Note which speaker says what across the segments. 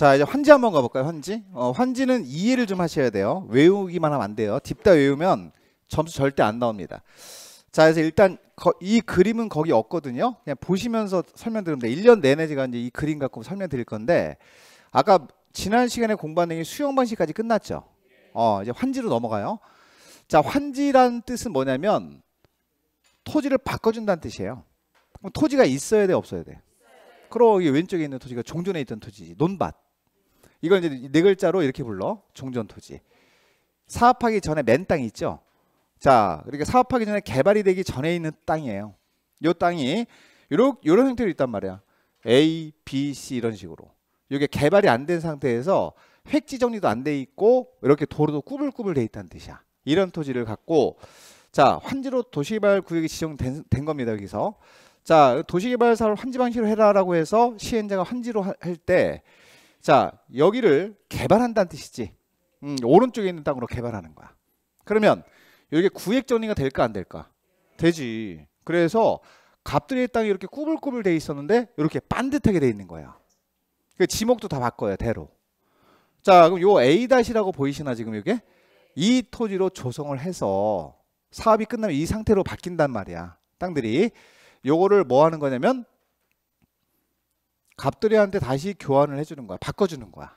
Speaker 1: 자 이제 환지 한번 가볼까요 환지 어, 환지는 이해를 좀 하셔야 돼요 외우기만 하면 안 돼요 딥다 외우면 점수 절대 안 나옵니다 자 그래서 일단 거, 이 그림은 거기 없거든요 그냥 보시면서 설명드리면 1년 내내 제가 이제 이 그림 갖고 설명드릴 건데 아까 지난 시간에 공부한 내용이 수영 방식까지 끝났죠 어 이제 환지로 넘어가요 자 환지란 뜻은 뭐냐면 토지를 바꿔준다는 뜻이에요 그럼 토지가 있어야 돼 없어야 돼 그럼 여기 왼쪽에 있는 토지가 종전에 있던 토지지 논밭 이걸 이제 네 글자로 이렇게 불러. 종전토지. 사업하기 전에 맨 땅이 있죠. 자, 그러니까 사업하기 전에 개발이 되기 전에 있는 땅이에요. 요 땅이 요런 요런 형태로 있단 말이야. A, B, C 이런 식으로. 이게 개발이 안 된 상태에서 획지 정리도 안 돼 있고 이렇게 도로도 꾸불꾸불 돼 있다는 뜻이야. 이런 토지를 갖고 자 환지로 도시개발 구역이 지정된 겁니다 여기서 자 도시개발 사를 환지 방식으로 해라라고 해서 시행자가 환지로 할때 자 여기를 개발한다는 뜻이지 음, 오른쪽에 있는 땅으로 개발하는 거야 그러면 이게 구획 전이가 될까 안 될까 되지 그래서 갑들의 땅이 이렇게 꾸불꾸불 돼 있었는데 이렇게 반듯하게 돼 있는 거야 그 지목도 다 바꿔요 대로 자 그럼 요 A-이라고 보이시나 지금 이게 이 토지로 조성을 해서 사업이 끝나면 이 상태로 바뀐단 말이야 땅들이 요거를 뭐 하는 거냐면 갑돌이한테 다시 교환을 해주는 거야. 바꿔주는 거야.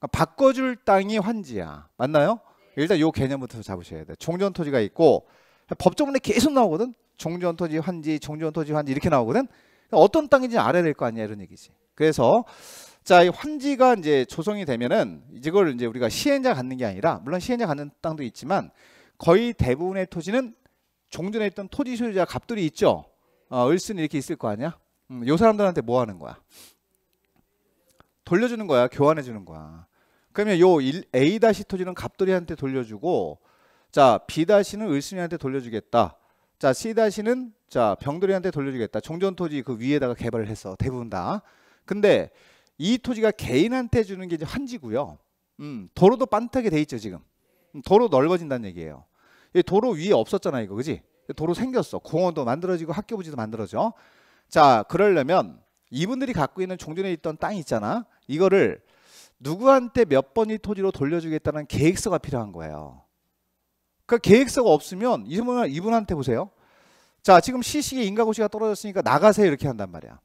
Speaker 1: 그러니까 바꿔줄 땅이 환지야. 맞나요? 일단 요 개념부터 잡으셔야 돼. 종전 토지가 있고 법조문에 계속 나오거든. 종전 토지 환지, 종전 토지 환지 이렇게 나오거든. 어떤 땅인지 알아야 될 거 아니야 이런 얘기지. 그래서 자, 이 환지가 이제 조성이 되면은 이걸 이제 우리가 시행자 갖는 게 아니라 물론 시행자 갖는 땅도 있지만 거의 대부분의 토지는 종전에 있던 토지 소유자 갑돌이 있죠. 어, 을순 이렇게 있을 거 아니야. 음, 요 사람들한테 뭐 하는 거야? 돌려주는 거야. 교환해 주는 거야. 그러면 요 A 다시 토지는 갑돌이한테 돌려주고 자 B 다시는 을순이한테 돌려주겠다. 자 C 다시는 자 병돌이한테 돌려주겠다. 종전 토지 그 위에다가 개발을 했어. 대부분 다. 근데 이 토지가 개인한테 주는 게 이제 환지고요. 음, 도로도 빤딱하게 돼 있죠 지금. 음, 도로 넓어진다는 얘기예요. 도로 위에 없었잖아 이거 그지? 도로 생겼어. 공원도 만들어지고 학교 부지도 만들어져. 자, 그러려면 이분들이 갖고 있는 종전에 있던 땅이 있잖아. 이거를 누구한테 몇 번이 토지로 돌려주겠다는 계획서가 필요한 거예요. 그 계획서가 없으면 이분, 이분한테 보세요. 자, 지금 시식의 인가고시가 떨어졌으니까 나가세요 이렇게 한단 말이야.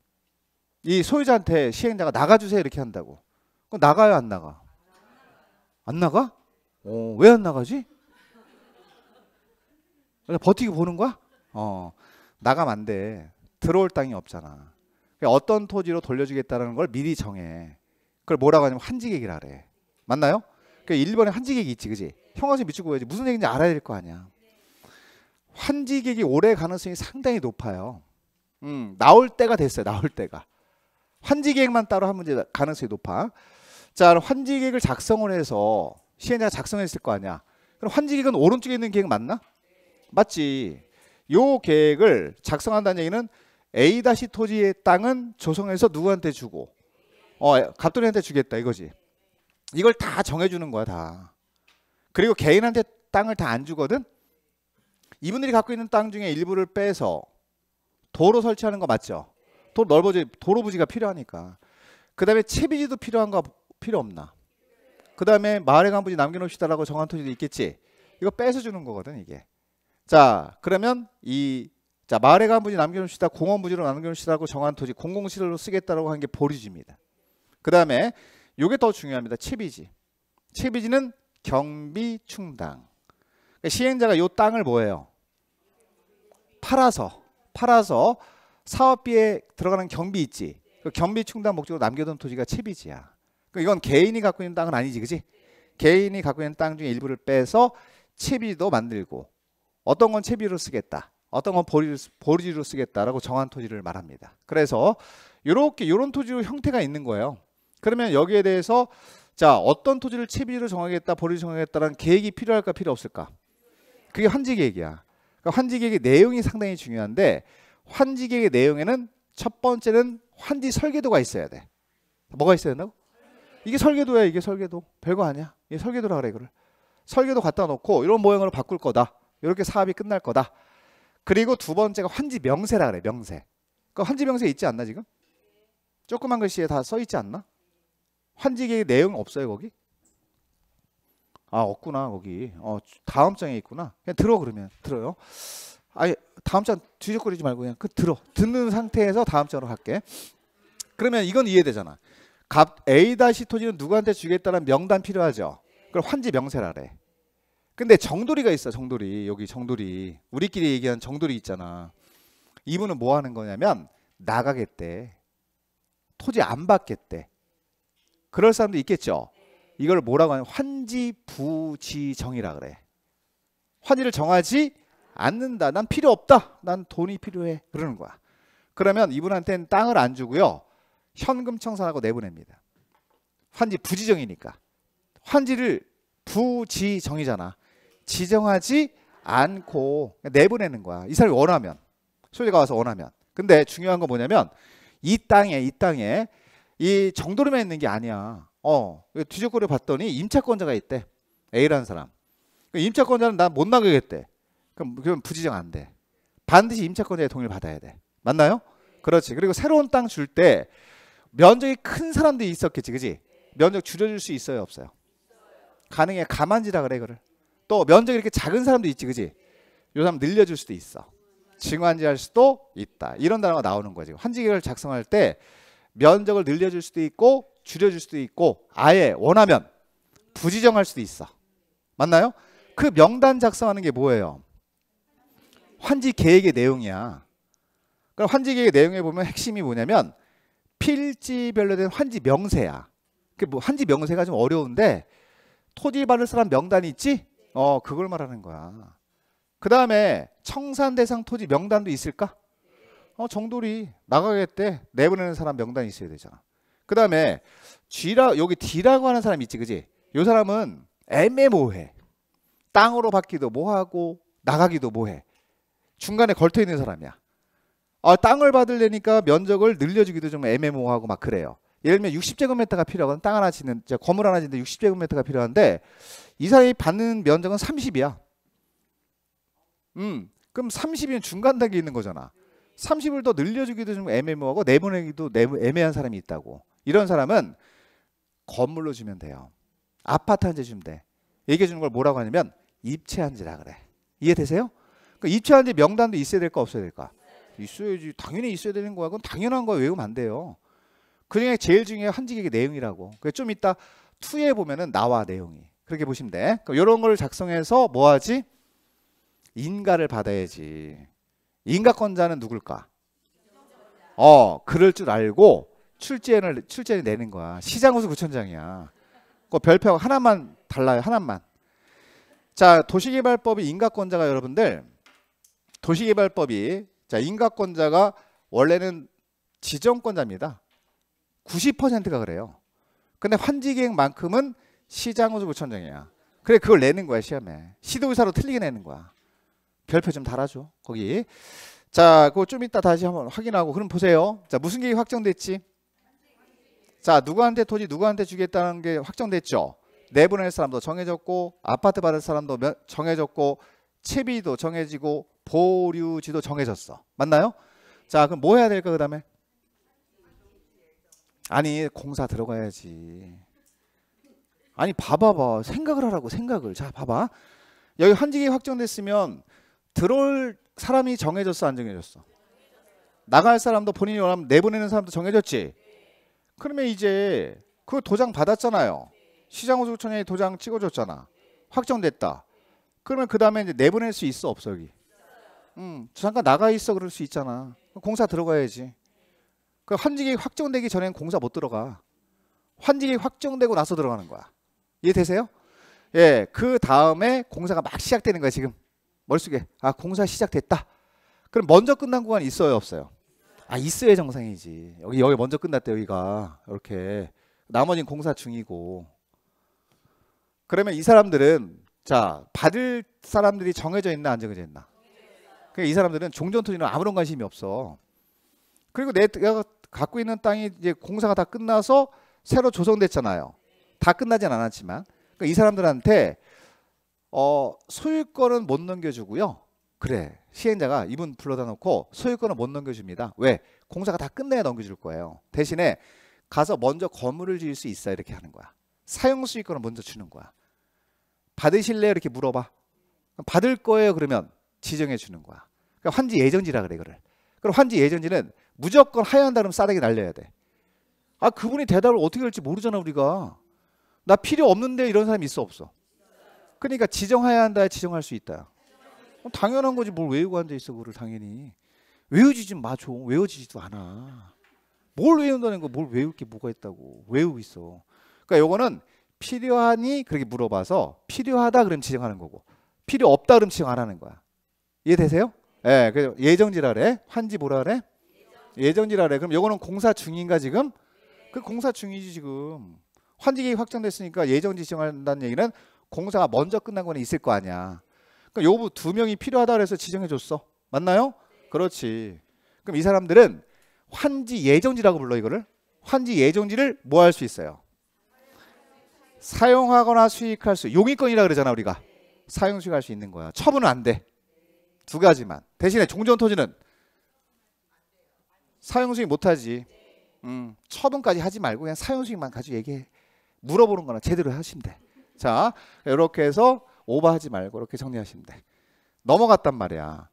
Speaker 1: 이 소유자한테 시행자가 나가주세요 이렇게 한다고. 그 나가요 안 나가? 안 나가? 어, 왜 안 나가지? 버티고 보는 거야? 어, 나가면 안 돼. 들어올 땅이 없잖아. 그러니까 어떤 토지로 돌려주겠다는 걸 미리 정해. 그걸 뭐라고 하냐면 한지객이라 그래. 맞나요? 그러니 일본에 한지객이 있지, 그지? 형아서 미치고 해야지. 무슨 얘기인지 알아야 될 거 아니야. 환지객이 오래 가능성이 상당히 높아요. 음, 나올 때가 됐어요. 나올 때가. 환지객만 따로 하면 이제 가능성이 높아. 자, 환지객을 작성을 해서 시행자가 작성했을 거 아니야. 그럼 환지객은 오른쪽에 있는 계획 맞나? 맞지. 요 계획을 작성한다는 얘기는 A 다시 토지의 땅은 조성해서 누구한테 주고 어 갑돌이한테 주겠다 이거지. 이걸 다 정해주는 거야 다. 그리고 개인한테 땅을 다 안 주거든. 이분들이 갖고 있는 땅 중에 일부를 빼서 도로 설치하는 거 맞죠? 도 넓어져 도로 부지가 필요하니까. 그다음에 채비지도 필요한가 필요 없나? 그다음에 마을에 간부지 남겨놓읍시다라고 정한 토지도 있겠지. 이거 뺏어 주는 거거든 이게. 자 그러면 이자 마을에 간 부지 남겨놓으시다 공원 부지로 남겨놓으시다고 정한 토지 공공시설로 쓰겠다라고 한 게 보리지입니다. 그 다음에 이게 더 중요합니다. 채비지. 채비지는 경비 충당. 그러니까 시행자가 이 땅을 뭐예요? 팔아서 팔아서 사업비에 들어가는 경비 있지. 그 경비 충당 목적으로 남겨둔 토지가 채비지야. 그 이건 개인이 갖고 있는 땅은 아니지, 그지? 개인이 갖고 있는 땅 중에 일부를 빼서 채비도 만들고 어떤 건 채비로 쓰겠다. 어떤 건 보리, 지로 쓰겠다라고 정한 토지를 말합니다. 그래서 이렇게 이런 토지 형태가 있는 거예요. 그러면 여기에 대해서 자 어떤 토지를 채비로 정하겠다, 보리로 정하겠다라는 계획이 필요할까 필요 없을까? 그게 환지 계획이야. 그러니까 환지 계획의 내용이 상당히 중요한데 환지 계획의 내용에는 첫 번째는 환지 설계도가 있어야 돼. 뭐가 있어야 된다고? 이게 설계도야 이게 설계도 별거 아니야 이게 설계도라 그래 그걸 설계도 갖다 놓고 이런 모형으로 바꿀 거다 이렇게 사업이 끝날 거다 그리고 두 번째가 환지 명세라 그래 명세. 그 환지 명세 있지 않나 지금? 조그만 글씨에 다 써 있지 않나? 환지계 획 내용 없어요 거기? 아 없구나 거기. 어 다음 장에 있구나. 그냥 들어 그러면 들어요. 아예 다음 장 뒤적거리지 말고 그냥 그 들어 듣는 상태에서 다음 장으로 갈게. 그러면 이건 이해되잖아. 값 A 다시 토지는 누구한테 주겠다는 명단 필요하죠. 그걸 환지 명세라 그래. 근데 정돌이가 있어 정돌이 여기 정돌이 우리끼리 얘기한 정돌이 있잖아 이분은 뭐 하는 거냐면 나가겠대 토지 안 받겠대 그럴 사람도 있겠죠 이걸 뭐라고 하냐 환지부지정이라 그래 환지를 정하지 않는다 난 필요 없다 난 돈이 필요해 그러는 거야 그러면 이분한테는 땅을 안 주고요 현금 청산하고 내보냅니다 환지 부지정이니까 환지를 부지정이잖아. 지정하지 않고 내보내는 거야. 이 사람이 원하면. 소리가 와서 원하면. 근데 중요한 건 뭐냐면 이 땅에 이 땅에 이 정도로만 있는 게 아니야. 어 뒤적거려 봤더니 임차권자가 있대. A라는 사람. 임차권자는 난못 나가겠대. 그럼 그럼 부지정 안 돼. 반드시 임차권자의 동의를 받아야 돼. 맞나요? 그렇지. 그리고 새로운 땅 줄 때 면적이 큰 사람들이 있었겠지, 그지? 면적 줄여줄 수 있어요, 없어요? 가능해. 가만지라 그래, 그를. 또 면적이 이렇게 작은 사람도 있지 그지? 요 사람 늘려줄 수도 있어. 증환지할 수도 있다. 이런 단어가 나오는 거지. 환지계획을 작성할 때 면적을 늘려줄 수도 있고 줄여줄 수도 있고 아예 원하면 부지정할 수도 있어. 맞나요? 그 명단 작성하는 게 뭐예요? 환지 계획의 내용이야. 그럼 환지 계획의 내용에 보면 핵심이 뭐냐면 필지별로 된 환지 명세야. 그 뭐 환지 명세가 좀 어려운데 토지 받을 사람 명단이 있지? 어, 그걸 말하는 거야. 그 다음에 청산 대상 토지 명단도 있을까? 어, 정돌이 나가겠대. 내보내는 사람 명단이 있어야 되잖아. 그 다음에 G라, 여기 D라고 하는 사람 있지, 그지? 요 사람은 애매모호해. 땅으로 받기도 뭐하고, 나가기도 뭐해. 중간에 걸터 있는 사람이야. 아, 땅을 받으려니까 면적을 늘려주기도 좀 애매모호하고 막 그래요. 예를 들면 60제곱미터가 필요하거든. 땅 하나 짓는 건물 하나 짓는데 60제곱미터가 필요한데 이 사람이 받는 면적은 30이야. 음. 그럼 30이면 중간 단계 있는 거잖아. 30을 더 늘려주기도 좀 애매모하고 내보내기도 애매한 사람이 있다고. 이런 사람은 건물로 주면 돼요. 아파트 한채 주면 돼. 얘기해 주는 걸 뭐라고 하냐면 입체 한지라 그래. 이해되세요? 그 입체 한지 명단도 있어야 될까 없어야 될까? 있어야지. 당연히 있어야 되는 거야. 그건 당연한 거야. 외우면 안 돼요. 그중에 제일 중요한 한직의 내용이라고. 그좀 그러니까 이따 투에 보면은 나와 내용이 그렇게 보시면 돼. 요런걸 작성해서 뭐하지? 인가를 받아야지. 인가권자는 누굴까? 어, 그럴 줄 알고 출제인을 출제인 내는 거야. 시장우수 구천장이야. 그 별표 하나만 달라요. 하나만. 자, 도시개발법이 인가권자가 여러분들 도시개발법이 자 인가권자가 원래는 지정권자입니다. 90%가 그래요. 근데 환지계획만큼은 시장으로 불천정이야. 그래 그걸 내는 거야 시험에. 시도의사로 틀리게 내는 거야. 별표 좀 달아줘 거기. 자, 그거 좀 이따 다시 한번 확인하고 그럼 보세요. 자, 무슨 계획이 확정됐지? 자, 누구한테 토지 누구한테 주겠다는 게 확정됐죠. 내보낼 사람도 정해졌고 아파트 받을 사람도 정해졌고 채비도 정해지고 보류지도 정해졌어. 맞나요? 자, 그럼 뭐 해야 될까 그다음에? 아니 공사 들어가야지. 아니 봐봐봐 생각을 하라고 생각을 자 봐봐 여기 한직이 확정됐으면 들어올 사람이 정해졌어 안 정해졌어 나갈 사람도 본인이 원하면 내보내는 사람도 정해졌지 그러면 이제 그 도장 받았잖아요 시장호수구청에 도장 찍어줬잖아 확정됐다 그러면 그 다음에 이제 내보낼 수 있어 없어 여기 음 잠깐 나가 있어 그럴 수 있잖아 공사 들어가야지 그환직이 확정되기 전엔 공사 못 들어가. 환직이 확정되고 나서 들어가는 거야. 이해되세요? 예, 그 다음에 공사가 막 시작되는 거야 지금. 머릿속에아 공사 시작됐다. 그럼 먼저 끝난 구간이 있어요 없어요? 아 있어야 정상이지. 여기 여기 먼저 끝났대 여기가 이렇게 나머지는 공사 중이고. 그러면 이 사람들은 자 받을 사람들이 정해져 있나 안 정해져 있나? 그러니까 이 사람들은 종전토지는 아무런 관심이 없어. 그리고 내가 갖고 있는 땅이 이제 공사가 다 끝나서 새로 조성됐잖아요. 다 끝나진 않았지만 그러니까 이 사람들한테 어, 소유권은 못 넘겨주고요. 그래 시행자가 이분 불러다 놓고 소유권은못 넘겨줍니다. 왜 공사가 다 끝내야 넘겨줄 거예요. 대신에 가서 먼저 건물을 지을 수 있어 이렇게 하는 거야. 사용 수익권을 먼저 주는 거야. 받으실래요? 이렇게 물어봐. 받을 거예요. 그러면 지정해 주는 거야. 그러니까 환지 예정지라 그래 이를 그럼 환지 예정지는 무조건 하야한다 그러면 싸대기 날려야 돼. 아 그분이 대답을 어떻게 할지 모르잖아 우리가. 나 필요 없는데 이런 사람이 있어 없어. 그러니까 지정해야 한다에 지정할 수 있다. 당연한 거지 뭘 외우고 앉아 있어 그를 당연히 외우지 좀 마줘 외워지지도 않아. 뭘 외운다는 거 뭘 외울 게 뭐가 있다고 외우고 있어. 그러니까 요거는 필요하니 그렇게 물어봐서 필요하다 그럼 지정하는 거고 필요 없다 그럼 지정 안 하는 거야. 이해되세요? 예, 그래서 예정지라 래 환지 보라 그래. 예정지라 그래. 그럼 요거는 공사 중인가 지금? 그 공사 중이지 지금. 환지기 계 확정됐으니까 예정지 지정한다는 얘기는 공사가 먼저 끝난 거는 있을 거 아니야. 그니까 요부 두 명이 필요하다 그래서 지정해 줬어. 맞나요? 그렇지. 그럼 이 사람들은 환지 예정지라고 불러 이거를. 환지 예정지를 뭐 할 수 있어요? 사용하거나 수익할 수 용의권이라 그러잖아 우리가 사용 수익할 수 있는 거야 처분은 안돼두 가지만 대신에 종전 토지는 사용 수익 못하지. 음, 처분까지 하지 말고 그냥 사용 수익만 가지고 얘기해. 물어보는 거나 제대로 하시면 돼. 자, 이렇게 해서 오버하지 말고 이렇게 정리하시면 돼. 넘어갔단 말이야.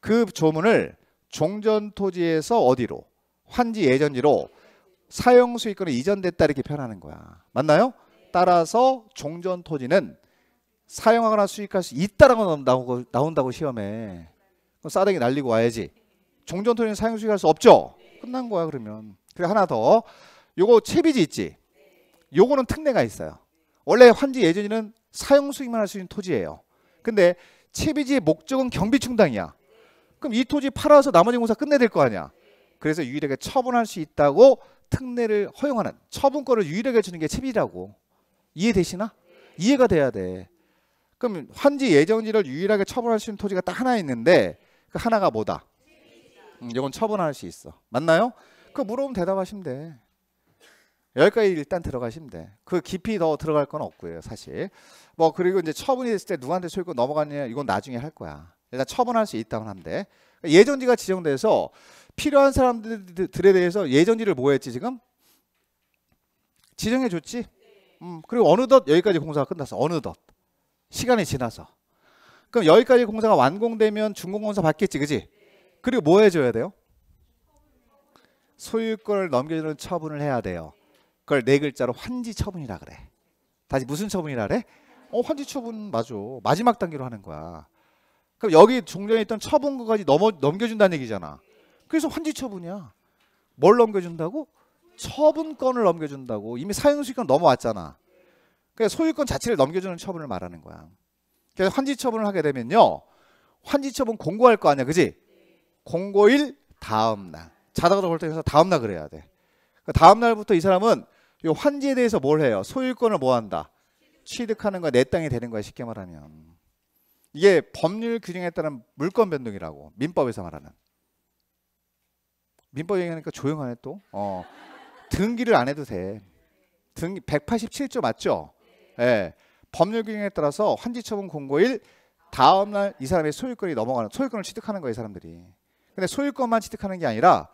Speaker 1: 그 조문을 종전 토지에서 어디로? 환지 예전지로 사용 수익권이 이전됐다 이렇게 표현하는 거야. 맞나요? 따라서 종전 토지는 사용하거나 수익할 수 있다라고 나온다고, 나온다고 시험에. 싸대기 날리고 와야지. 종전토지는 사용 수익할 수 없죠. 끝난 거야 그러면. 그래 하나 더. 요거 채비지 있지. 요거는 특례가 있어요. 원래 환지 예전에는 사용 수익만 할 수 있는 토지예요. 근데 채비지의 목적은 경비 충당이야. 그럼 이 토지 팔아서 나머지 공사 끝내야 될 거 아니야. 그래서 유일하게 처분할 수 있다고 특례를 허용하는 처분권을 유일하게 주는 게 채비라고. 이해되시나? 이해가 돼야 돼. 그럼 환지 예정지를 유일하게 처분할 수 있는 토지가 딱 하나 있는데 그 하나가 뭐다? 이건 음, 처분할 수 있어. 맞나요? 그 물어보면 대답하시면 돼. 여기까지 일단 들어가시면 돼. 그 깊이 더 들어갈 건 없고요, 사실. 뭐 그리고 이제 처분이 됐을 때 누구한테 소유권 넘어갔냐 이건 나중에 할 거야. 일단 처분할 수 있다면 한데 그러니까 예전지가 지정돼서 필요한 사람들에 대해서 예전지를 뭐했지 지금 지정해 줬지. 음, 그리고 어느덧 여기까지 공사가 끝났어. 어느덧 시간이 지나서. 그럼 여기까지 공사가 완공되면 준공공사 받겠지, 그지? 그리고 뭐 해줘야 돼요? 소유권을 넘겨주는 처분을 해야 돼요. 그걸 네 글자로 환지 처분이라 그래. 다시 무슨 처분이라 그래? 어, 환지 처분 맞아. 마지막 단계로 하는 거야. 그럼 여기 종전에 있던 처분까지 넘어, 넘겨준다는 얘기잖아. 그래서 환지 처분이야. 뭘 넘겨준다고? 처분권을 넘겨준다고. 이미 사용수익권 넘어왔잖아. 그러니 소유권 자체를 넘겨주는 처분을 말하는 거야. 그래서 환지 처분을 하게 되면요. 환지 처분 공고할 거 아니야. 그지? 공고일 다음 날. 자다가도 걸때서 해 다음 날 그래야 돼. 그러니까 다음 날부터 이 사람은 이 환지에 대해서 뭘 해요? 소유권을 뭐 한다? 취득하는 거내 땅이 되는 거야 쉽게 말하면. 이게 법률 규정에 따른 물권 변동이라고 민법에서 말하는. 민법 얘기하니까 조용하네 또. 어. 등기를 안 해도 돼. 등기 187조 맞죠? 예. 네. 법률 규정에 따라서 환지 처분 공고일 다음 날 이 사람의 소유권이 넘어가는 소유권을 취득하는 거예요, 이 사람들이. 근데 소유권만 취득하는 게 아니라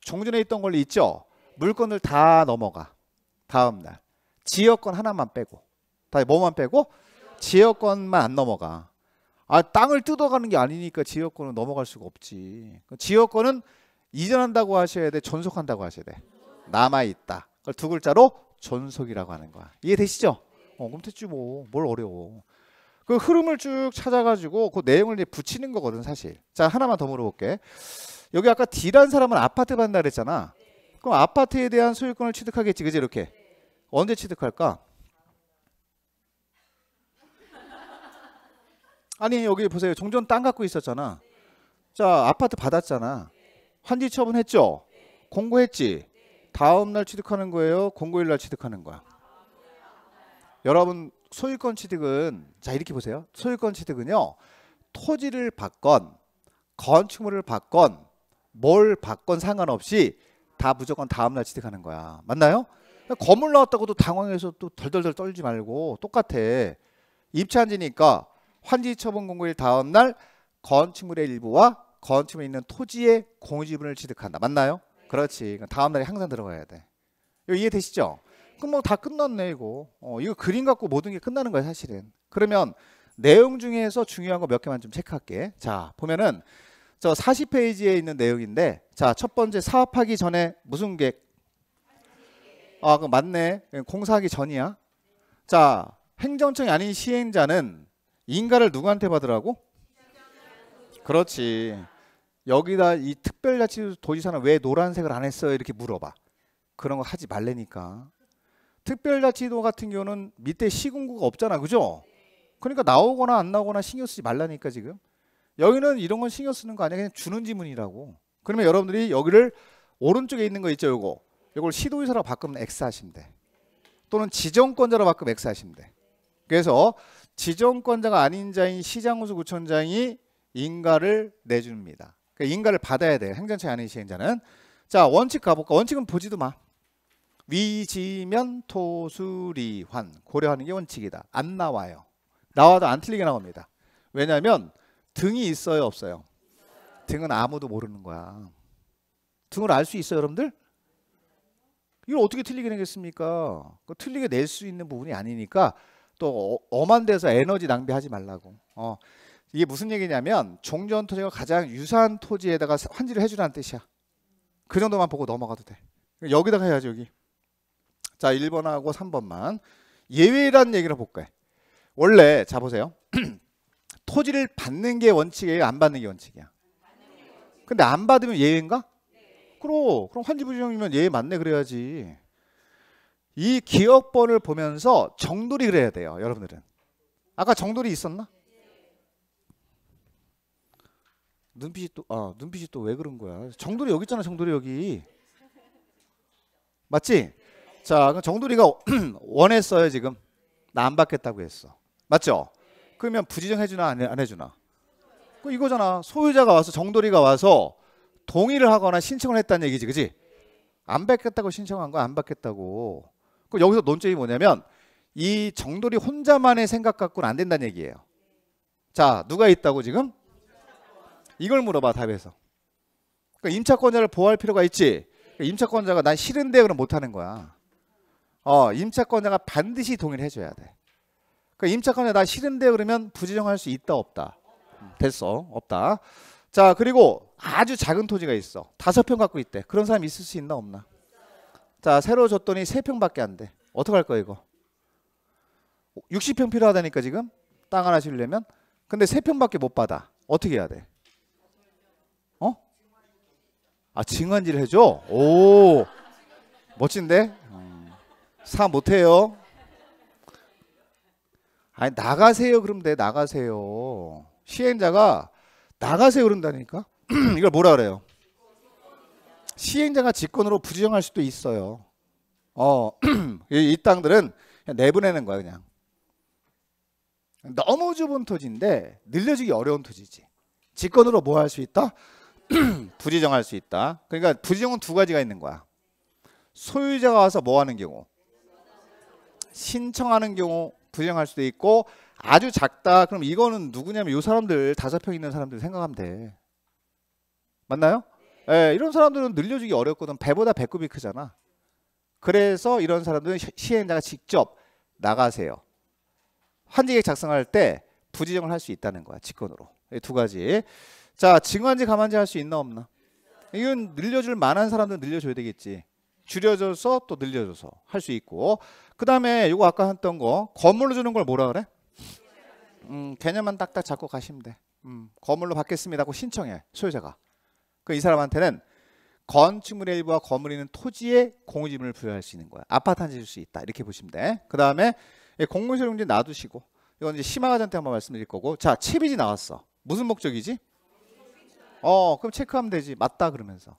Speaker 1: 종전에 있던 권리 있죠. 물건을 다 넘어가. 다음 날 지역권 하나만 빼고 다 뭐만 빼고 지역권만 안 넘어가. 아 땅을 뜯어가는 게 아니니까 지역권은 넘어갈 수가 없지. 지역권은 이전한다고 하셔야 돼. 존속한다고 하셔야 돼. 남아 있다. 그걸 두 글자로 존속이라고 하는 거야. 이해되시죠? 어, 그럼 됐지 뭐. 뭘 어려워. 그 흐름을 쭉 찾아가지고 그 내용을 이제 붙이는 거거든 사실. 자 하나만 더 물어볼게. 여기 아까 D란 사람은 아파트 반달 했잖아. 그럼 아파트에 대한 소유권을 취득하겠지 그지 이렇게. 언제 취득할까? 아니 여기 보세요. 종전 땅 갖고 있었잖아. 자 아파트 받았잖아. 환지 처분했죠. 공고했지. 다음 날 취득하는 거예요. 공고일 날 취득하는 거야. 여러분 소유권 취득은 자 이렇게 보세요. 소유권 취득은요. 토지를 받건 건축물을 받건 뭘 받건 상관없이 다 무조건 다음날 취득하는 거야. 맞나요? 건물 나왔다고도 당황해서 또 덜덜덜 떨지 말고 똑같아. 입찰한지니까 환지 처분 공고일 다음 날 건축물의 일부와 건축물에 있는 토지의 공유지분을 취득한다. 맞나요? 그렇지. 그러니까 다음 날에 항상 들어가야 돼. 이해되시죠? 그럼 뭐다 끝났네 이거. 어, 이거 그림 갖고 모든 게 끝나는 거야 사실은. 그러면 내용 중에서 중요한 거 몇 개만 좀 체크할게. 자 보면은 저 40페이지에 있는 내용인데 자 첫 번째 사업하기 전에 무슨 계획? 아 그럼 맞네. 공사하기 전이야. 자 행정청이 아닌 시행자는 인가를 누구한테 받으라고? 그렇지. 여기다 이 특별자치도지사는 왜 노란색을 안 했어요? 이렇게 물어봐. 그런 거 하지 말래니까. 특별자치도 같은 경우는 밑에 시군구가 없잖아. 그죠? 그러니까 나오거나 안 나오거나 신경 쓰지 말라니까 지금. 여기는 이런 건 신경 쓰는 거 아니야. 그냥 주는 지문이라고. 그러면 여러분들이 여기를 오른쪽에 있는 거 있죠. 요거. 요걸 시도의사로 바꾸면 X 하시면 돼. 또는 지정권자로 바꾸면 X 하시면 돼. 그래서 지정권자가 아닌 자인 시장우수 구청장이 인가를 내줍니다. 그러니까 인가를 받아야 돼 행정처 아닌 시행자는. 자 원칙 가볼까. 원칙은 보지도 마. 위지면 토수리환 고려하는 게 원칙이다. 안 나와요. 나와도 안 틀리게 나옵니다. 왜냐하면 등이 있어요 없어요? 등은 아무도 모르는 거야. 등을 알 수 있어요 여러분들? 이걸 어떻게 틀리게 내겠습니까? 그 틀리게 낼 수 있는 부분이 아니니까 또 어, 엄한 데서 에너지 낭비하지 말라고. 어. 이게 무슨 얘기냐면 종전 토지가 가장 유사한 토지에다가 환지를 해주라는 뜻이야. 그 정도만 보고 넘어가도 돼. 여기다가 해야지 여기. 자, 1번하고 3번만. 예외라는 얘기를 볼까요? 원래 자 보세요. 토지를 받는 게 원칙이에요, 안 받는 게 원칙이야. 근데 안 받으면 예외인가? 네. 그럼 그럼 환지부지형이면 예외 맞네 그래야지. 이기억번을 보면서 정돌이 그래야 돼요, 여러분들은. 아까 정돌이 있었나? 눈빛이 또, 아, 눈빛이 또 왜 그런 거야? 정돌이 여기 있잖아, 정돌이 여기. 맞지? 자, 정돌이가 원했어요, 지금. 나 안 받겠다고 했어. 맞죠? 그러면 부지정 해주나 안, 해, 주나그 이거잖아. 소유자가 와서 정돌이가 와서 동의를 하거나 신청을 했다는 얘기지, 그지? 안 받겠다고 신청한 거안 받겠다고. 그 여기서 논점이 뭐냐면 이 정돌이 혼자만의 생각 갖고는 안 된다는 얘기예요. 자, 누가 있다고 지금? 이걸 물어봐 답에서. 그 그러니까 임차권자를 보호할 필요가 있지. 그러니까 임차권자가 난 싫은데 그럼 못하는 거야. 어, 임차권자가 반드시 동의를 해줘야 돼. 그 그러니까 임차권에 나 싫은데 그러면 부지정할 수 있다 없다. 됐어 없다. 자 그리고 아주 작은 토지가 있어. 다섯 평 갖고 있대. 그런 사람 있을 수 있나 없나? 자 새로 줬더니 세 평밖에 안 돼. 어떻게 할 거야 이거? 60평 필요하다니까 지금 땅 하나 지으려면. 근데 세 평밖에 못 받아. 어떻게 해야 돼? 어? 아 증언질 해줘? 오 멋진데? 사 못해요. 아니 나가세요 그럼 돼 나가세요. 시행자가 나가세요 그런다니까. 이걸 뭐라 그래요? 시행자가 직권으로 부정할 수도 있어요. 어, 이, 이, 땅들은 내보내는 거야 그냥. 너무 좁은 토지인데 늘려주기 어려운 토지지. 직권으로 뭐 할 수 있다? 부지정할 수 있다. 그러니까 부지정은 두 가지가 있는 거야. 소유자가 와서 뭐 하는 경우? 신청하는 경우 부정할 수도 있고 아주 작다. 그럼 이거는 누구냐면 이 사람들 다섯 평 있는 사람들 생각하면 돼. 맞나요? 예, 이런 사람들은 늘려주기 어렵거든. 배보다 배꼽이 크잖아. 그래서 이런 사람들은 시행자가 직접 나가세요. 환지계 작성할 때 부지정을 할 수 있다는 거야. 직권으로. 두 가지. 자, 증환지 감만지할 수 있나 없나? 이건 늘려줄 만한 사람들 늘려줘야 되겠지. 줄여져서 또 늘려져서 할 수 있고 그 다음에 이거 아까 했던 거 건물로 주는 걸 뭐라 그래? 음, 개념만 딱딱 잡고 가시면 돼. 음, 건물로 받겠습니다고 신청해 소유자가. 그이 사람한테는 건축물의 일부와 건물이 있는 토지에 공유지분을 부여할 수 있는 거야. 아파트 한 채일 수 있다. 이렇게 보시면 돼. 그 다음에 공문실용지 놔두시고 이건 이제 심화과정 때 한번 말씀드릴 거고 자 채비지 나왔어. 무슨 목적이지? 어 그럼 체크하면 되지. 맞다 그러면서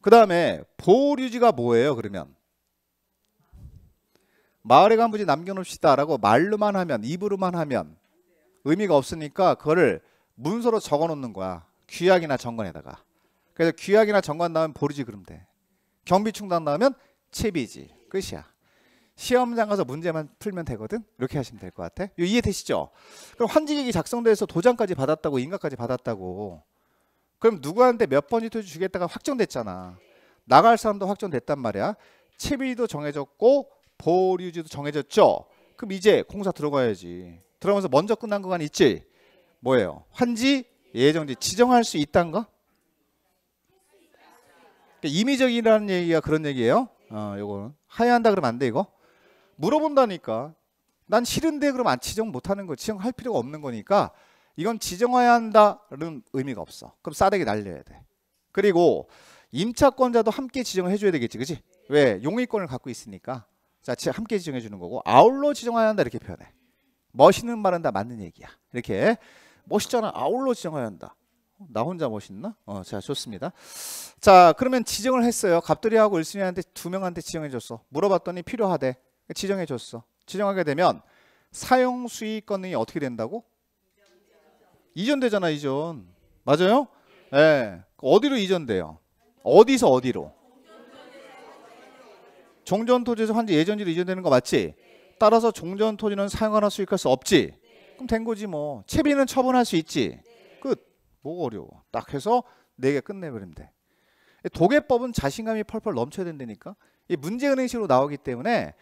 Speaker 1: 그 다음에 보류지가 뭐예요 그러면 마을에 간 부지 남겨놓읍시다 라고 말로만 하면 입으로만 하면 의미가 없으니까 그거를 문서로 적어놓는 거야 규약이나 정관에다가 그래서 규약이나 정관 나오면 보류지 그럼 돼 경비충당 나오면 채비지 끝이야 시험장 가서 문제만 풀면 되거든 이렇게 하시면 될 것 같아 이해되시죠? 그럼 환지객이 작성돼서 도장까지 받았다고 인가까지 받았다고 그럼 누구한테 몇번이 히트 주겠다가 확정됐잖아. 나갈 사람도 확정됐단 말이야. 채비도 정해졌고 보류지도 정해졌죠. 그럼 이제 공사 들어가야지. 들어가면서 먼저 끝난 구간 있지. 뭐예요? 환지 예정지 지정할 수있단가 거? 그러니까 임의적이라는 얘기가 그런 얘기예요. 어, 이거는 하야한다 그러면 안 돼 이거. 물어본다니까. 난 싫은데 그럼 안 지정 못하는 거 지정할 필요가 없는 거니까 이건 지정해야 한다는 의미가 없어. 그럼 싸대기 날려야 돼. 그리고 임차권자도 함께 지정을 해줘야 되겠지, 그지? 왜? 용의권을 갖고 있으니까. 자, 함께 지정해 주는 거고 아울러 지정해야 한다 이렇게 표현해. 멋있는 말은 다 맞는 얘기야. 이렇게 멋있잖아. 아울러 지정해야 한다. 어, 나 혼자 멋있나? 어, 자, 좋습니다. 자, 그러면 지정을 했어요. 갑돌이하고 을순이한테두 명한테 지정해 줬어. 물어봤더니 필요하대. 지정해 줬어. 지정하게 되면 사용 수익권이 어떻게 된다고? 이전되잖아 이전. 맞아요? 예. 네. 어디로 이전돼요? 어디서 어디로? 종전 토지에서 환지 예전지로 이전되는 거 맞지? 따라서 종전 토지는 사용할수 있을 수 없지. 그럼 된 거지 뭐. 채비는 처분할 수 있지. 끝. 뭐가 어려워. 딱 해서 네개 끝내버리면 돼. 도계법은 자신감이 펄펄 넘쳐야 된다니까. 이 문제은행식으로 나오기 때문에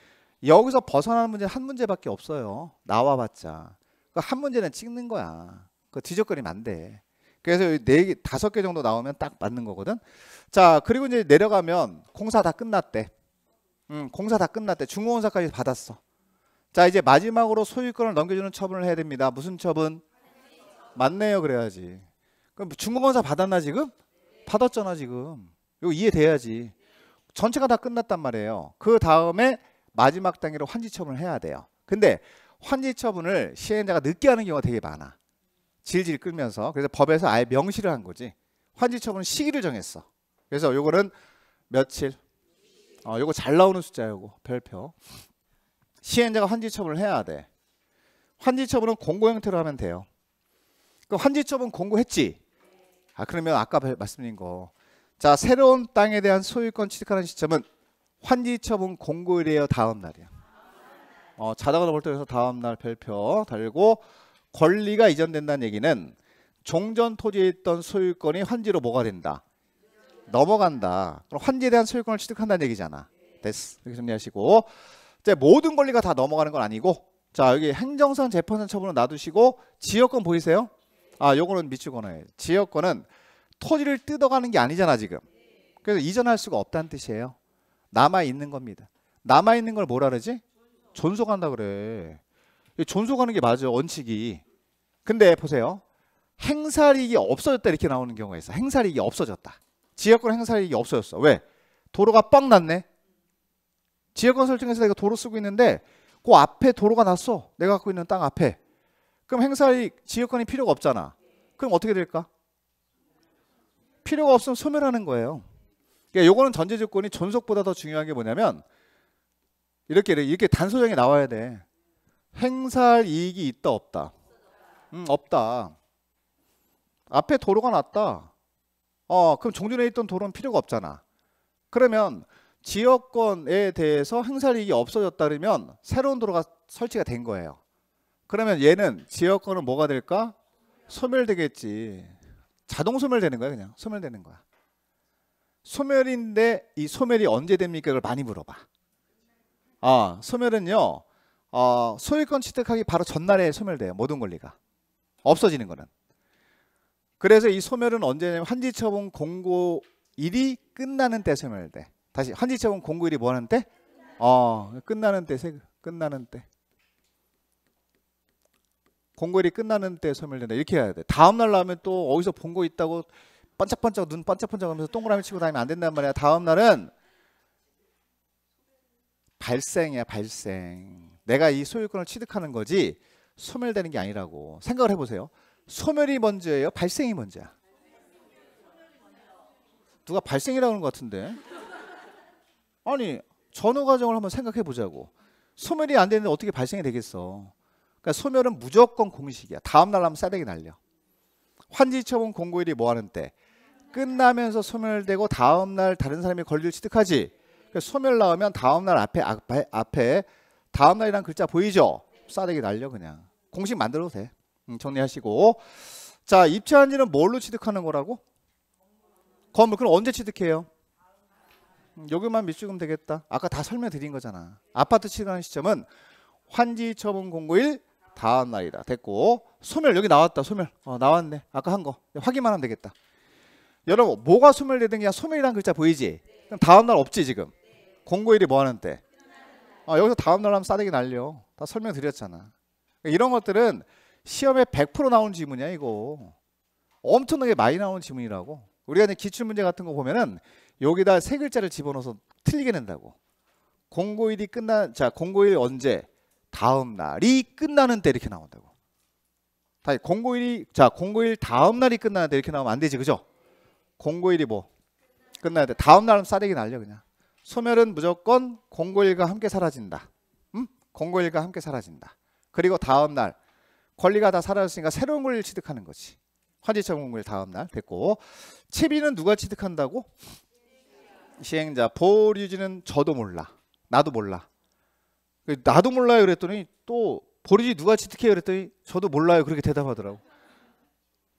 Speaker 1: 여기서 벗어나는 문제 한 문제밖에 없어요. 나와봤자. 그한 그러니까 문제는 찍는 거야. 그 뒤적거리면 안 돼. 그래서 네 다섯 개 정도 나오면 딱 맞는 거거든. 자, 그리고 이제 내려가면 공사 다 끝났대. 음, 공사 다 끝났대. 중공사까지 받았어. 자, 이제 마지막으로 소유권을 넘겨주는 처분을 해야 됩니다. 무슨 처분? 맞네요, 그래야지. 그럼 중공사 받았나 지금? 받았잖아 지금. 이거 이해돼야지. 전체가 다 끝났단 말이에요. 그 다음에 마지막 단계로 환지 처분을 해야 돼요. 근데 환지 처분을 시행자가 늦게 하는 경우가 되게 많아. 질질 끌면서 그래서 법에서 아예 명시를 한 거지. 환지 처분 시기를 정했어. 그래서 요거는 며칠. 어, 요거 잘 나오는 숫자 요거. 별표. 시행자가 환지 처분을 해야 돼. 환지 처분은 공고 형태로 하면 돼요. 그 환지 처분 공고했지? 아, 그러면 아까 말씀드린 거. 자, 새로운 땅에 대한 소유권 취득하는 시점은 환지 처분 공고일이에요. 다음 날이야. 어, 자다가 볼때 그서 다음 날 별표 달고 권리가 이전된다는 얘기는 종전 토지에 있던 소유권이 환지로 뭐가 된다? 넘어간다. 그럼 환지에 대한 소유권을 취득한다는 얘기잖아. 됐어. 이렇게 정리하시고 이제 모든 권리가 다 넘어가는 건 아니고 자 여기 행정상 재판상 처분을 놔두시고 지역권 보이세요? 아 요거는 미추거나요. 지역권은 토지를 뜯어가는 게 아니잖아 지금. 그래서 이전할 수가 없다는 뜻이에요. 남아 있는 겁니다. 남아 있는 걸 뭐라 그러지? 존속한다 그래. 존속하는 게 맞아 원칙이. 근데 보세요. 행사리익이 없어졌다 이렇게 나오는 경우가 있어. 행사리익이 없어졌다. 지역권 행사리익이 없어졌어. 왜? 도로가 뻥 났네. 지역권 설정에서 내가 도로 쓰고 있는데 그 앞에 도로가 났어. 내가 갖고 있는 땅 앞에. 그럼 행사리 지역권이 필요가 없잖아. 그럼 어떻게 될까? 필요가 없으면 소멸하는 거예요. 그러니까 요거는 전제 조건이 존속보다 더 중요한 게 뭐냐면 이렇게 이렇게 단서장이 나와야 돼. 행사할 이익이 있다 없다. 음, 없다. 앞에 도로가 났다. 어, 그럼 종전에 있던 도로는 필요가 없잖아. 그러면 지역권에 대해서 행사리익이 없어졌다면 새로운 도로가 설치가 된 거예요. 그러면 얘는 지역권은 뭐가 될까? 소멸되겠지. 자동 소멸되는 거야 그냥 소멸되는 거야. 소멸인데 이 소멸이 언제 됩니까? 그걸 많이 물어봐. 아 소멸은요 어, 소유권 취득하기 바로 전날에 소멸돼요 모든 권리가. 없어지는 거는. 그래서 이 소멸은 언제냐면 환지처분 공고일이 끝나는 때소멸 때. 다시 환지처분 공고일이 뭐 하는 때? 어, 끝나는 때 끝나는 때. 공고일이 끝나는 때 소멸된다. 이렇게 해야 돼. 다음 날 나오면 또 어디서 본 거 있다고 반짝반짝 눈 반짝반짝하면서 동그라미 치고 다니면 안 된단 말이야. 다음 날은 발생이야 발생. 내가 이 소유권을 취득하는 거지. 소멸되는 게 아니라고 생각을 해보세요. 소멸이 먼저예요? 발생이 먼저야? 누가 발생이라고 하는 것 같은데? 아니 전후 과정을 한번 생각해 보자고. 소멸이 안 되는데 어떻게 발생이 되겠어? 그러니까 소멸은 무조건 공식이야. 다음 날 하면 싸대기 날려. 환지 처분 공고일이 뭐 하는 때? 끝나면서 소멸되고 다음 날 다른 사람이 권리를 취득하지. 그러니까 소멸 나오면 다음 날 앞에 앞에, 앞에 다음 날이란 글자 보이죠? 싸대기 날려 그냥. 공식 만들어도 돼. 음, 정리하시고. 자, 입체한지는 뭘로 취득하는 거라고? 건물. 그럼 언제 취득해요? 음, 여기만 밑주금 되겠다. 아까 다 설명드린 거잖아. 아파트 취득하는 시점은 환지 처분 공고일 다음 날이다. 됐고 소멸 여기 나왔다. 소멸 어, 나왔네. 아까 한 거 확인만 하면 되겠다. 여러분 뭐가 소멸되든 게냥 소멸이란 글자 보이지? 그럼 다음 날 없지 지금. 공고일이 뭐 하는 때? 어, 여기서 다음 날 하면 싸대기 날려. 다 설명드렸잖아. 이런 것들은 시험에 100%나온는 지문이야 이거. 엄청나게 많이 나온는 지문이라고. 우리가 이제 기출문제 같은 거 보면은 여기다 세 글자를 집어넣어서 틀리게 낸다고. 공고일이 끝나자 공고일 언제 다음 날이 끝나는 때 이렇게 나온다고. 다 공고일이 자 공고일 다음 날이 끝나는 때 이렇게 나오면 안 되지 그죠? 공고일이 뭐 끝나야 돼. 다음 날은 싸대기 날려 그냥. 소멸은 무조건 공고일과 함께 사라진다. 공고일과 함께 사라진다. 그리고 다음 날 권리가 다 사라졌으니까 새로운 권리를 취득하는 거지. 환지처분 권리 다음 날 됐고 채비는 누가 취득한다고? 시행자. 보류지는 저도 몰라. 나도 몰라. 나도 몰라요 그랬더니 또 보류지 누가 취득해요 그랬더니 저도 몰라요 그렇게 대답하더라고.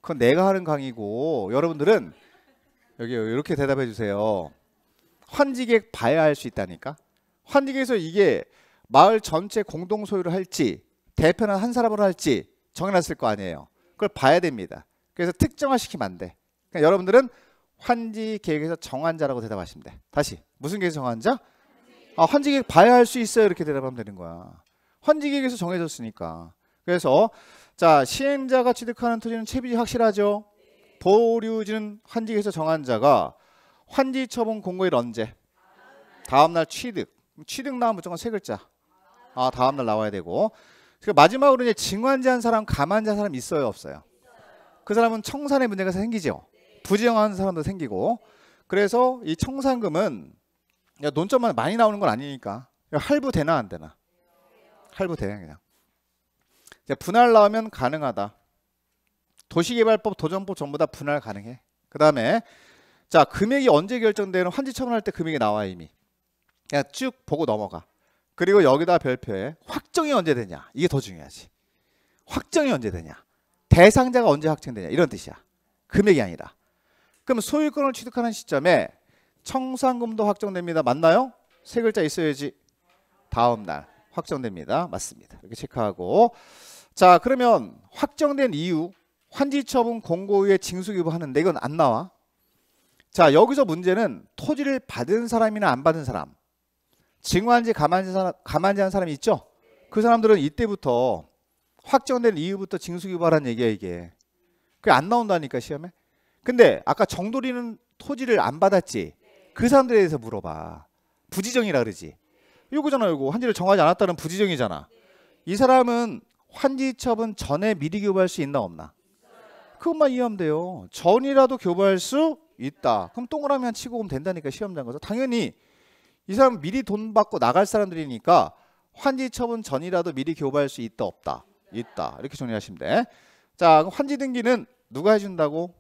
Speaker 1: 그건 내가 하는 강의고 여러분들은 여기 이렇게 대답해 주세요. 환지객 봐야 할 수 있다니까. 환지객에서 이게 마을 전체 공동 소유를 할지 대표는 한 사람으로 할지 정해놨을 거 아니에요. 그걸 봐야 됩니다. 그래서 특정화시키면 안 돼. 그러니까 여러분들은 환지 계획에서 정한 자라고 대답하시면 돼. 다시 무슨 계획에서 정한 자? 아, 환지 계획 봐야 할 수 있어요. 이렇게 대답하면 되는 거야. 환지 계획에서 정해졌으니까. 그래서 자 시행자가 취득하는 토지는 채비지 확실하죠. 보류지는 환지계에서 획 정한 자가 환지 처분 공고일 언제? 다음날 취득. 취득 나오면 무조건 세 글자. 아, 다음날 나와야 되고. 마지막으로 이제 증환자 한 사람, 감환자 사람 있어요, 없어요? 그 사람은 청산의 문제가 생기죠. 부지영하는 사람도 생기고. 그래서 이 청산금은 논점만 많이 나오는 건 아니니까 할부 되나 안 되나? 할부 되행 그냥. 분할 나오면 가능하다. 도시개발법, 도전법 전부 다 분할 가능해. 그 다음에 자 금액이 언제 결정되는 환지 처분할 때 금액이 나와 이미. 그냥 쭉 보고 넘어가. 그리고 여기다 별표에 확정이 언제 되냐. 이게 더 중요하지. 확정이 언제 되냐. 대상자가 언제 확정되냐. 이런 뜻이야. 금액이 아니라. 그럼 소유권을 취득하는 시점에 청산금도 확정됩니다. 맞나요? 세 글자 있어야지. 다음 날 확정됩니다. 맞습니다. 이렇게 체크하고 자 그러면 확정된 이유 환지처분 공고의 징수 기부하는데 이건 네 안 나와. 자 여기서 문제는 토지를 받은 사람이나 안 받은 사람 증오한지 가만히 사람, 가만히 한 사람이 있죠. 그 사람들은 이때부터 확정된 이후부터 징수유발한 얘기야 이게. 그게 안 나온다니까 시험에. 근데 아까 정돌이는 토지를 안 받았지. 그 사람들에 대해서 물어봐. 부지정이라 그러지. 이거잖아이거 환지를 정하지 않았다는 부지정이잖아. 이 사람은 환지 처분 전에 미리 교부할 수 있나 없나? 그것만 이해하면 돼요. 전이라도 교부할 수 있다. 그럼 동그라미 한 치고 오면 된다니까 시험장 가서 당연히 이 사람 미리 돈 받고 나갈 사람들이니까 환지 처분 전이라도 미리 교부할 수 있다 없다 있다 이렇게 정리하시면 돼. 자 환지 등기는 누가 해준다고?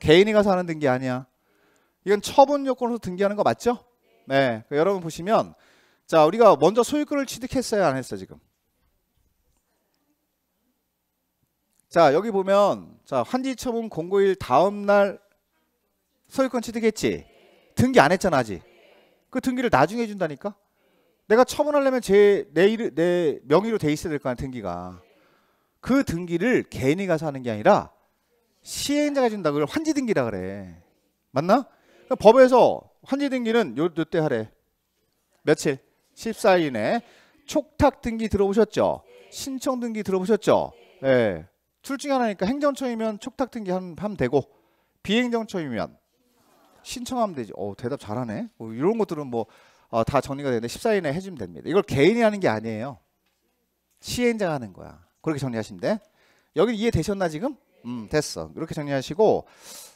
Speaker 1: 개인이 가서 하는 등기 아니야. 이건 처분 요건으로 등기하는 거 맞죠? 네. 그 여러분 보시면 자 우리가 먼저 소유권을 취득했어요 안 했어 지금? 자 여기 보면 자 환지 처분 공고일 다음 날 소유권 취득했지? 등기 안 했잖아 아직. 그 등기를 나중에 해준다니까. 내가 처분하려면 제 내 이름 내 명의로 돼 있어야 될 거 아니야 등기가. 그 등기를 개인이 가서 하는 게 아니라 시행자가 준다 그걸 환지 등기라 그래. 맞나? 그러니까 법에서 환지 등기는 요때 하래. 며칠? 14일 이내. 촉탁 등기 들어보셨죠? 신청 등기 들어보셨죠? 예. 네. 중에 하나니까 행정처이면 촉탁 등기 하면 되고 비행정처이면 신청하면 되지. 어, 대답 잘하네. 뭐 이런 것들은 뭐다 아, 정리가 되는데 14일에 내 해주면 됩니다. 이걸 개인이 하는 게 아니에요. 시행자가 하는 거야. 그렇게 정리하시면 여기 이해되셨나 지금? 음, 됐어. 이렇게 정리하시고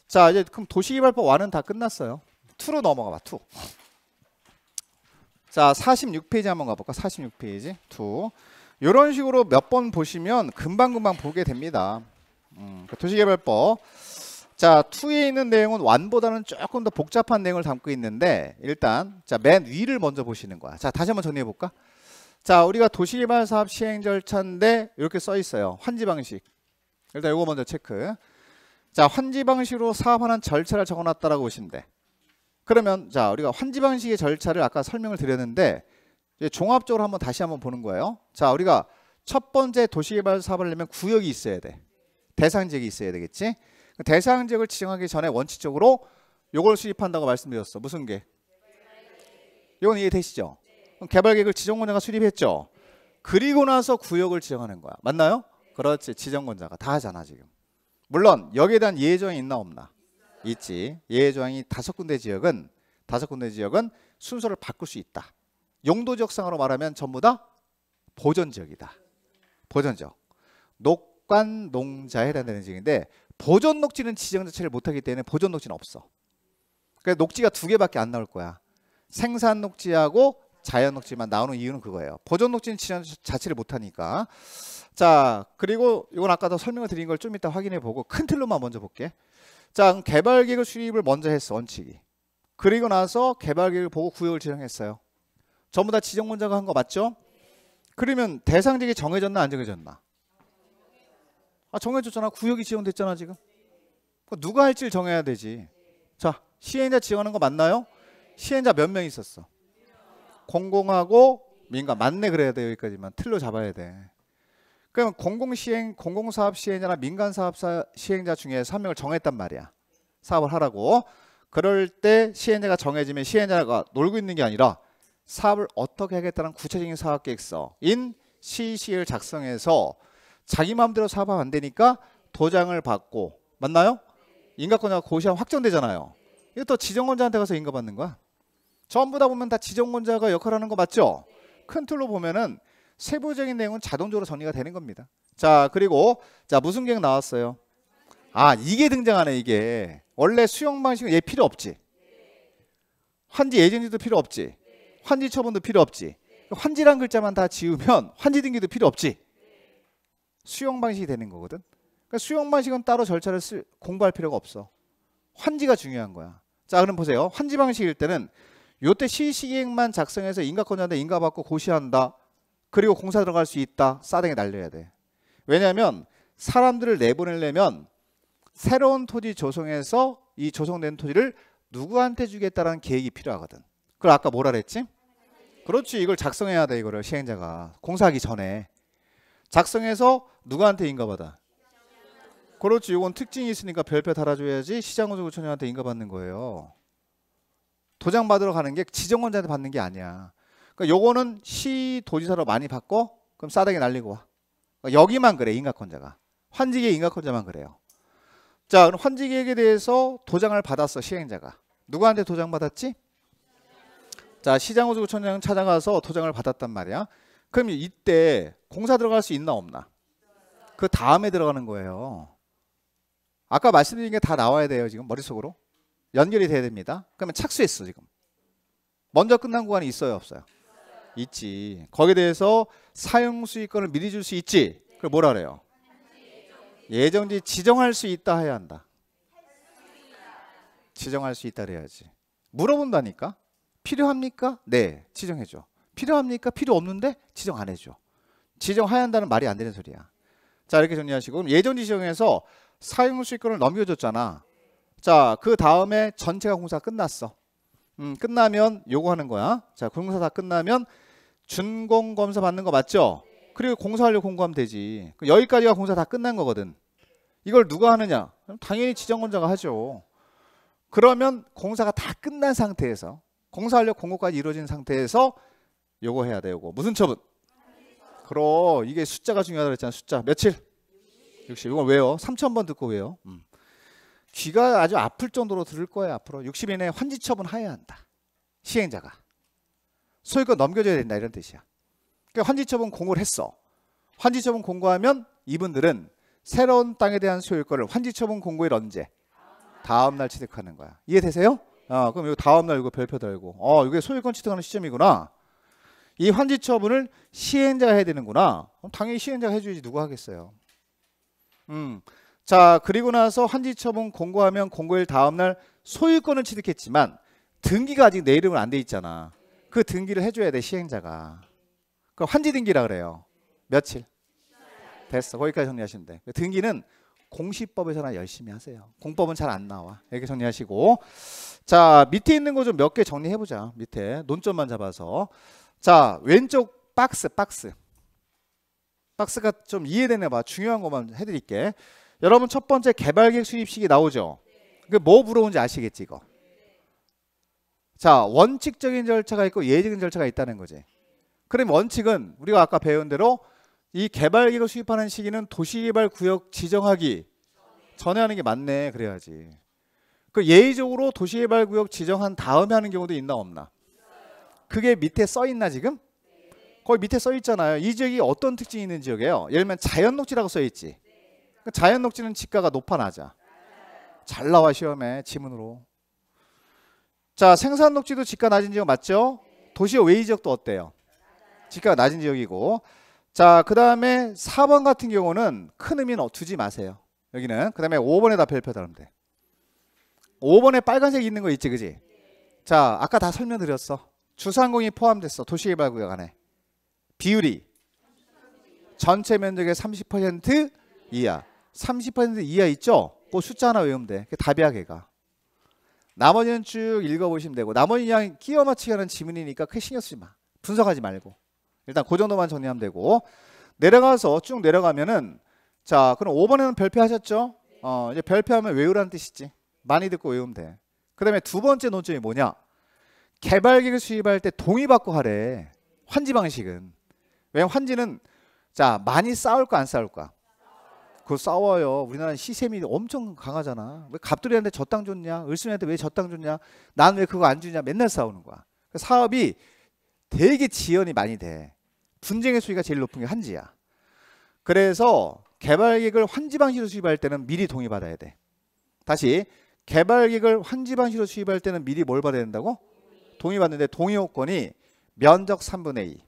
Speaker 1: 자, 이제 그럼 도시개발법 완은 다 끝났어요. 2로 넘어가 봐. 2. 자, 46페이지 한번 가 볼까? 46페이지. 2. 이런 식으로 몇 번 보시면 금방금방 보게 됩니다. 음, 그 도시개발법 자, 2에 있는 내용은 1보다는 조금 더 복잡한 내용을 담고 있는데 일단 자, 맨 위를 먼저 보시는 거야. 자, 다시 한번 정리해 볼까? 자, 우리가 도시개발 사업 시행 절차인데 이렇게 써 있어요. 환지 방식. 일단 이거 먼저 체크. 자, 환지 방식으로 사업하는 절차를 적어 놨다라고 보시면 돼. 그러면 자, 우리가 환지 방식의 절차를 아까 설명을 드렸는데 종합적으로 한번 다시 한번 보는 거예요. 자, 우리가 첫 번째 도시개발 사업을 하려면 구역이 있어야 돼. 대상 지역이 있어야 되겠지? 대상 지역을 지정하기 전에 원칙적으로 요걸 수립한다고 말씀드렸어. 무슨 게? 이건 이해되시죠? 개발 계획을 지정권자가 수립했죠. 그리고 나서 구역을 지정하는 거야. 맞나요? 그렇지. 지정권자가 다 하잖아 지금. 물론 여기에 대한 예외조항이 있나 없나? 있지. 예외조항이 다섯 군데 지역은 다섯 군데 지역은 순서를 바꿀 수 있다. 용도 적역상으로 말하면 전부 다 보전 지역이다. 보전 지역. 녹관 농자에 해당되는 지역인데 보존 녹지는 지정 자체를 못하기 때문에 보존 녹지는 없어. 그러니까 녹지가 두 개밖에 안 나올 거야. 생산 녹지하고 자연 녹지만 나오는 이유는 그거예요. 보존 녹지는 지정 자체를 못하니까. 자 그리고 이건 아까도 설명을 드린 걸 좀 이따 확인해 보고 큰 틀로만 먼저 볼게. 자 개발 계획을 수립을 먼저 했어 원칙이. 그리고 나서 개발 계획을 보고 구역을 지정했어요. 전부 다지정문제가한 거 맞죠? 그러면 대상직이 정해졌나 안 정해졌나? 아 정해졌잖아. 구역이 지정됐잖아 지금. 누가 할지를 정해야 되지. 자 시행자 지정하는 거 맞나요? 시행자 몇 명 있었어? 공공하고 민간 맞네 그래야 돼 여기까지만 틀로 잡아야 돼. 그러면 공공 시행 공공 사업 시행자나 민간 사업 사 시행자 중에 3명을 정했단 말이야. 사업을 하라고. 그럴 때 시행자가 정해지면 시행자가 놀고 있는 게 아니라 사업을 어떻게 하겠다는 구체적인 사업 계획서인 CC를 작성해서 자기 마음대로 사업하면 안 되니까 도장을 받고 맞나요? 인가권자가 고시하면 확정되잖아요. 이것도 지정권자한테 가서 인가받는 거야. 전부 다 보면 다 지정권자가 역할하는 거 맞죠? 큰 틀로 보면은 세부적인 내용은 자동적으로 정리가 되는 겁니다. 자 그리고 자 무슨 계획 나왔어요? 아 이게 등장하네 이게 원래 수용 방식은 얘 필요 없지. 환지 예정지도 필요 없지. 환지 처분도 필요 없지. 환지란 글자만 다 지우면 환지 등기도 필요 없지. 수용 방식이 되는 거거든. 그러니까 수용 방식은 따로 절차를 쓰, 공부할 필요가 없어. 환지가 중요한 거야. 자, 그럼 보세요. 환지 방식일 때는 요때 시시기획만 작성해서 인가권자한테 인가받고 고시한다. 그리고 공사 들어갈 수 있다. 싸대이 날려야 돼. 왜냐하면 사람들을 내보내려면 새로운 토지 조성해서 이 조성된 토지를 누구한테 주겠다라는 계획이 필요하거든. 그걸 아까 뭐라 그랬지? 그렇지. 이걸 작성해야 돼. 이거를 시행자가 공사하기 전에. 작성해서 누구한테 인가받아? 그렇지. 이건 특징이 있으니까 별표 달아줘야지 시장구조구청장한테 인가받는 거예요. 도장 받으러 가는 게 지정권자한테 받는 게 아니야. 그러니까 요거는 시 도지사로 많이 받고 그럼 싸다게 날리고 와. 그러니까 여기만 그래 인가권자가. 환지계 인가권자만 그래요. 자, 그럼 환지계에 대해서 도장을 받았어 시행자가. 누구한테 도장 받았지? 자, 시장호주구청장 찾아가서 도장을 받았단 말이야. 그럼 이때 공사 들어갈 수 있나 없나? 그 다음에 들어가는 거예요. 아까 말씀드린 게 다 나와야 돼요. 지금 머릿속으로. 연결이 돼야 됩니다. 그러면 착수했어 지금. 먼저 끝난 구간이 있어요 없어요? 있지. 거기에 대해서 사용 수익권을 미리 줄 수 있지. 그걸 뭐라 그래요? 예정지 지정할 수 있다 해야 한다. 지정할 수 있다 해야지 물어본다니까. 필요합니까? 네. 지정해줘. 필요합니까? 필요 없는데 지정 안 해줘. 지정해야 한다는 말이 안 되는 소리야. 자 이렇게 정리하시고 예전 지정에서 사용 수익권을 넘겨줬잖아. 자그 다음에 전체가 공사 끝났어. 음, 끝나면 요구 하는 거야. 자 공사 다 끝나면 준공 검사 받는 거 맞죠? 그리고 공사하려고 공고하면 되지. 그 여기까지가 공사 다 끝난 거거든. 이걸 누가 하느냐? 당연히 지정권자가 하죠. 그러면 공사가 다 끝난 상태에서 공사하려고 공고까지 이루어진 상태에서 요거 해야 돼 요거 무슨 처분? 그럼 이게 숫자가 중요하다 그랬잖아 숫자 며칠? 60 이건 왜요? 3천 번 듣고 왜요? 음. 귀가 아주 아플 정도로 들을 거예요 앞으로 60 이내 환지 처분 하야 한다 시행자가 소유권 넘겨줘야 된다 이런 뜻이야 그러니까 환지 처분 공고를 했어 환지 처분 공고하면 이분들은 새로운 땅에 대한 소유권을 환지 처분 공고일 언제? 다음 날 취득하는 거야 이해되세요? 어, 그럼 이 다음 날 이거 별표 달고 어 이게 소유권 취득하는 시점이구나 이 환지 처분을 시행자가 해야 되는구나. 당연히 시행자가 해줘야지 누가 하겠어요. 음. 자 그리고 나서 환지 처분 공고하면 공고일 다음날 소유권을 취득했지만 등기가 아직 내 이름은 안 돼 있잖아. 그 등기를 해줘야 돼 시행자가. 그 환지 등기라 그래요. 며칠. 됐어. 거기까지 정리하시면 돼. 그 등기는 공시법에서나 열심히 하세요. 공법은 잘 안 나와. 이렇게 정리하시고 자 밑에 있는 거 좀 몇 개 정리해보자. 밑에 논점만 잡아서 자 왼쪽 박스 박스 박스가 좀 이해되나 봐 중요한 것만 해드릴게 여러분 첫 번째 개발객 수입식이 나오죠 그뭐 물어온지 아시겠지 이거 자 원칙적인 절차가 있고 예외적인 절차가 있다는 거지 그럼 원칙은 우리가 아까 배운 대로 이 개발계획을 수입하는 시기는 도시개발구역 지정하기 전에 하는 게 맞네 그래야지 그 예의적으로 도시개발구역 지정한 다음에 하는 경우도 있나 없나 그게 밑에 써 있나 지금? 거기 밑에 써 있잖아요. 이 지역이 어떤 특징이 있는 지역이에요? 예를 들면 자연 녹지라고 써 있지. 그 자연 녹지는 지가가 높아 낮아. 잘 나와 시험에 지문으로. 자 생산 녹지도 지가 낮은 지역 맞죠? 도시의 외이 지역도 어때요? 지가가 낮은 지역이고. 자 그 다음에 4번 같은 경우는 큰 의미는 어, 두지 마세요. 여기는 그 다음에 5번에다 별표 달면 돼. 5번에 빨간색 있는 거 있지 그지? 자 아까 다 설명드렸어. 주상공이 포함됐어. 도시개발구역 안에. 비율이 전체 면적의 30% 이하. 30% 이하 있죠? 그 숫자 하나 외우면 돼. 그게 답이야, 걔가. 나머지는 쭉 읽어보시면 되고 나머지 그냥 끼워 맞추기 하는 지문이니까 크게 신경 쓰지 마. 분석하지 말고. 일단 그 정도만 정리하면 되고 내려가서 쭉 내려가면은 자 그럼 5번에는 별표 하셨죠? 어 이제 별표하면 외우라는 뜻이지. 많이 듣고 외우면 돼. 그 다음에 두 번째 논점이 뭐냐? 개발기를 수입할 때 동의받고 하래. 환지 방식은. 왜 환지는 자 많이 싸울까 안 싸울까. 그거 싸워요. 우리나라는 시샘이 엄청 강하잖아. 왜 갑돌이한테 저땅 줬냐? 을순이한테 왜 저땅 줬냐? 난 왜 그거 안 주냐? 맨날 싸우는 거야. 그 사업이 되게 지연이 많이 돼. 분쟁의 수위가 제일 높은 게 한지야. 그래서 개발기획을 환지 방식으로 수입할 때는 미리 동의받아야 돼. 다시 개발기획을 환지 방식으로 수입할 때는 미리 뭘 받아야 된다고? 동의 받는데 동의 요건이 면적 3분의 2.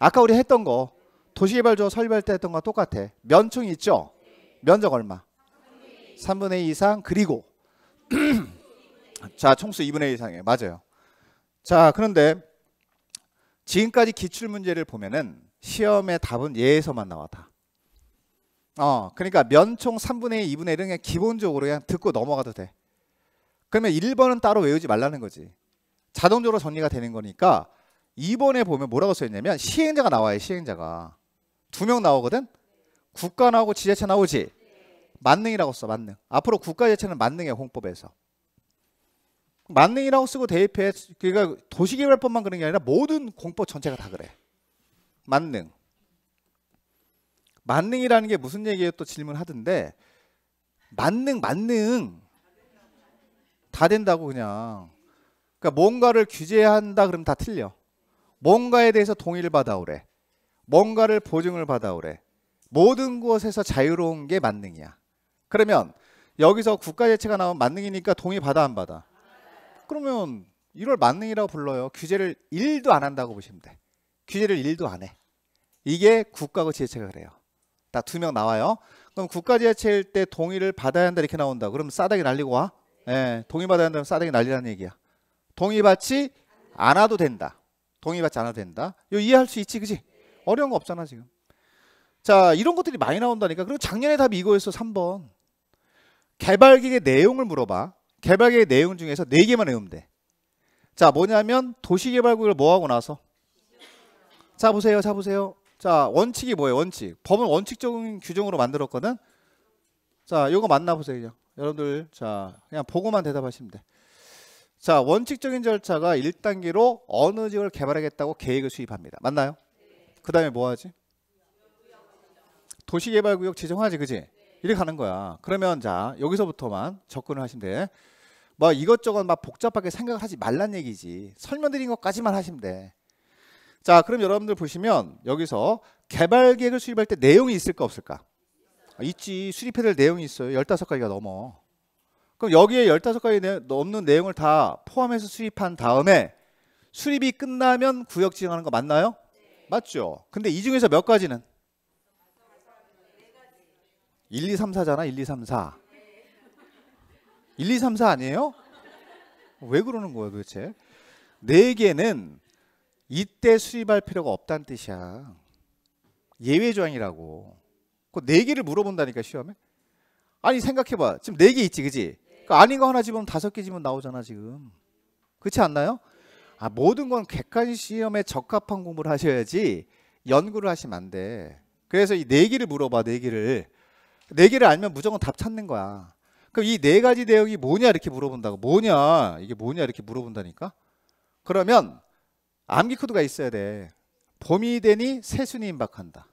Speaker 1: 아까 우리 했던 거 도시개발조 설립할 때 했던 거 똑같아. 면층 있죠? 면적 얼마? 3분의 2 이상 그리고 자 총수 2분의 1 이상이에요. 맞아요. 자 그런데 지금까지 기출문제를 보면은 시험의 답은 예에서만 나왔 다. 어, 그러니까 면총 3분의 2, 2분의 1은 그 기본적으로 그냥 듣고 넘어가도 돼. 그러면 1번은 따로 외우지 말라는 거지. 자동적으로 정리가 되는 거니까 2번에 보면 뭐라고 써있냐면 시행자가 나와요 시행자가 두 명 나오거든 국가 나오고 지자체 나오지 만능이라고 써 만능 앞으로 국가 지 자체는 만능이야 홍법에서 만능이라고 쓰고 대입해 그러니까 도시개발법만 그런 게 아니라 모든 공법 전체가 다 그래 만능 만능이라는 게 무슨 얘기예요 또 질문하던데 만능 만능 다 된다고 그냥 그러니까 뭔가를 규제한다 그러면 다 틀려. 뭔가에 대해서 동의를 받아오래. 뭔가를 보증을 받아오래. 모든 곳에서 자유로운 게 만능이야. 그러면 여기서 국가재체가 나온 만능이니까 동의 받아 안 받아? 그러면 이걸 만능이라고 불러요. 규제를 1도 안 한다고 보시면 돼. 규제를 1도 안 해. 이게 국가고 지혜체가 그래요. 딱 두 명 나와요. 그럼 국가지하체일 때 동의를 받아야 한다 이렇게 나온다. 그럼 싸다기 날리고 와. 예, 동의 받아야 한다면 싸다기 날리라는 얘기야. 동의받지 않아도 된다. 동의받지 않아도 된다. 이거 이해할 수 있지, 그지? 어려운 거 없잖아 지금. 자, 이런 것들이 많이 나온다니까. 그리고 작년에 답이 이거였어, 3번. 개발계의 내용을 물어봐. 개발계획 내용 중에서 4개만 외우면 돼. 자, 뭐냐면 도시개발구역을 뭐하고 나서? 자, 보세요. 자, 보세요. 자, 원칙이 뭐예요? 원칙. 법은 원칙적인 규정으로 만들었거든. 자, 이거만나 보세요. 그냥. 여러분들, 자, 그냥 보고만 대답하시면 돼. 자, 원칙적인 절차가 1단계로 어느 지역을 개발하겠다고 계획을 수립합니다. 맞나요? 네. 그 다음에 뭐 하지? 도시개발구역 지정하지, 그지? 네. 이렇게 가는 거야. 그러면 자, 여기서부터만 접근을 하신면뭐 이것저것 막 복잡하게 생각하지 말란 얘기지. 설명드린 것까지만 하시면 돼. 자, 그럼 여러분들 보시면 여기서 개발 계획을 수립할 때 내용이 있을까 없을까? 있지. 수립해야 될 내용이 있어요. 15가지가 넘어. 그럼 여기에 15가지 넘는 내용을 다 포함해서 수립한 다음에 수립이 끝나면 구역 지정하는 거 맞나요? 네. 맞죠. 근데 이 중에서 몇 가지는? 1, 2, 3, 4잖아. 1, 2, 3, 4. 1, 2, 3, 4 아니에요? 왜 그러는 거야 도대체? 4개는 이때 수립할 필요가 없다는 뜻이야. 예외 조항이라고. 그 4개를 물어본다니까 시험에. 아니 생각해봐. 지금 4개 있지 그지? 그 아닌 거 하나 집으면 다섯 개 집으면 나오잖아 지금. 그렇지 않나요? 아, 모든 건 객관 시험에 적합한 공부를 하셔야지 연구를 하시면 안 돼. 그래서 이 네 개를 물어봐, 네 개를. 네 개를 알면 무조건 답 찾는 거야. 그럼 이 네 가지 내용이 뭐냐 이렇게 물어본다고. 뭐냐? 이게 뭐냐 이렇게 물어본다니까. 그러면 암기 코드가 있어야 돼. 봄이 되니 새순이 임박한다.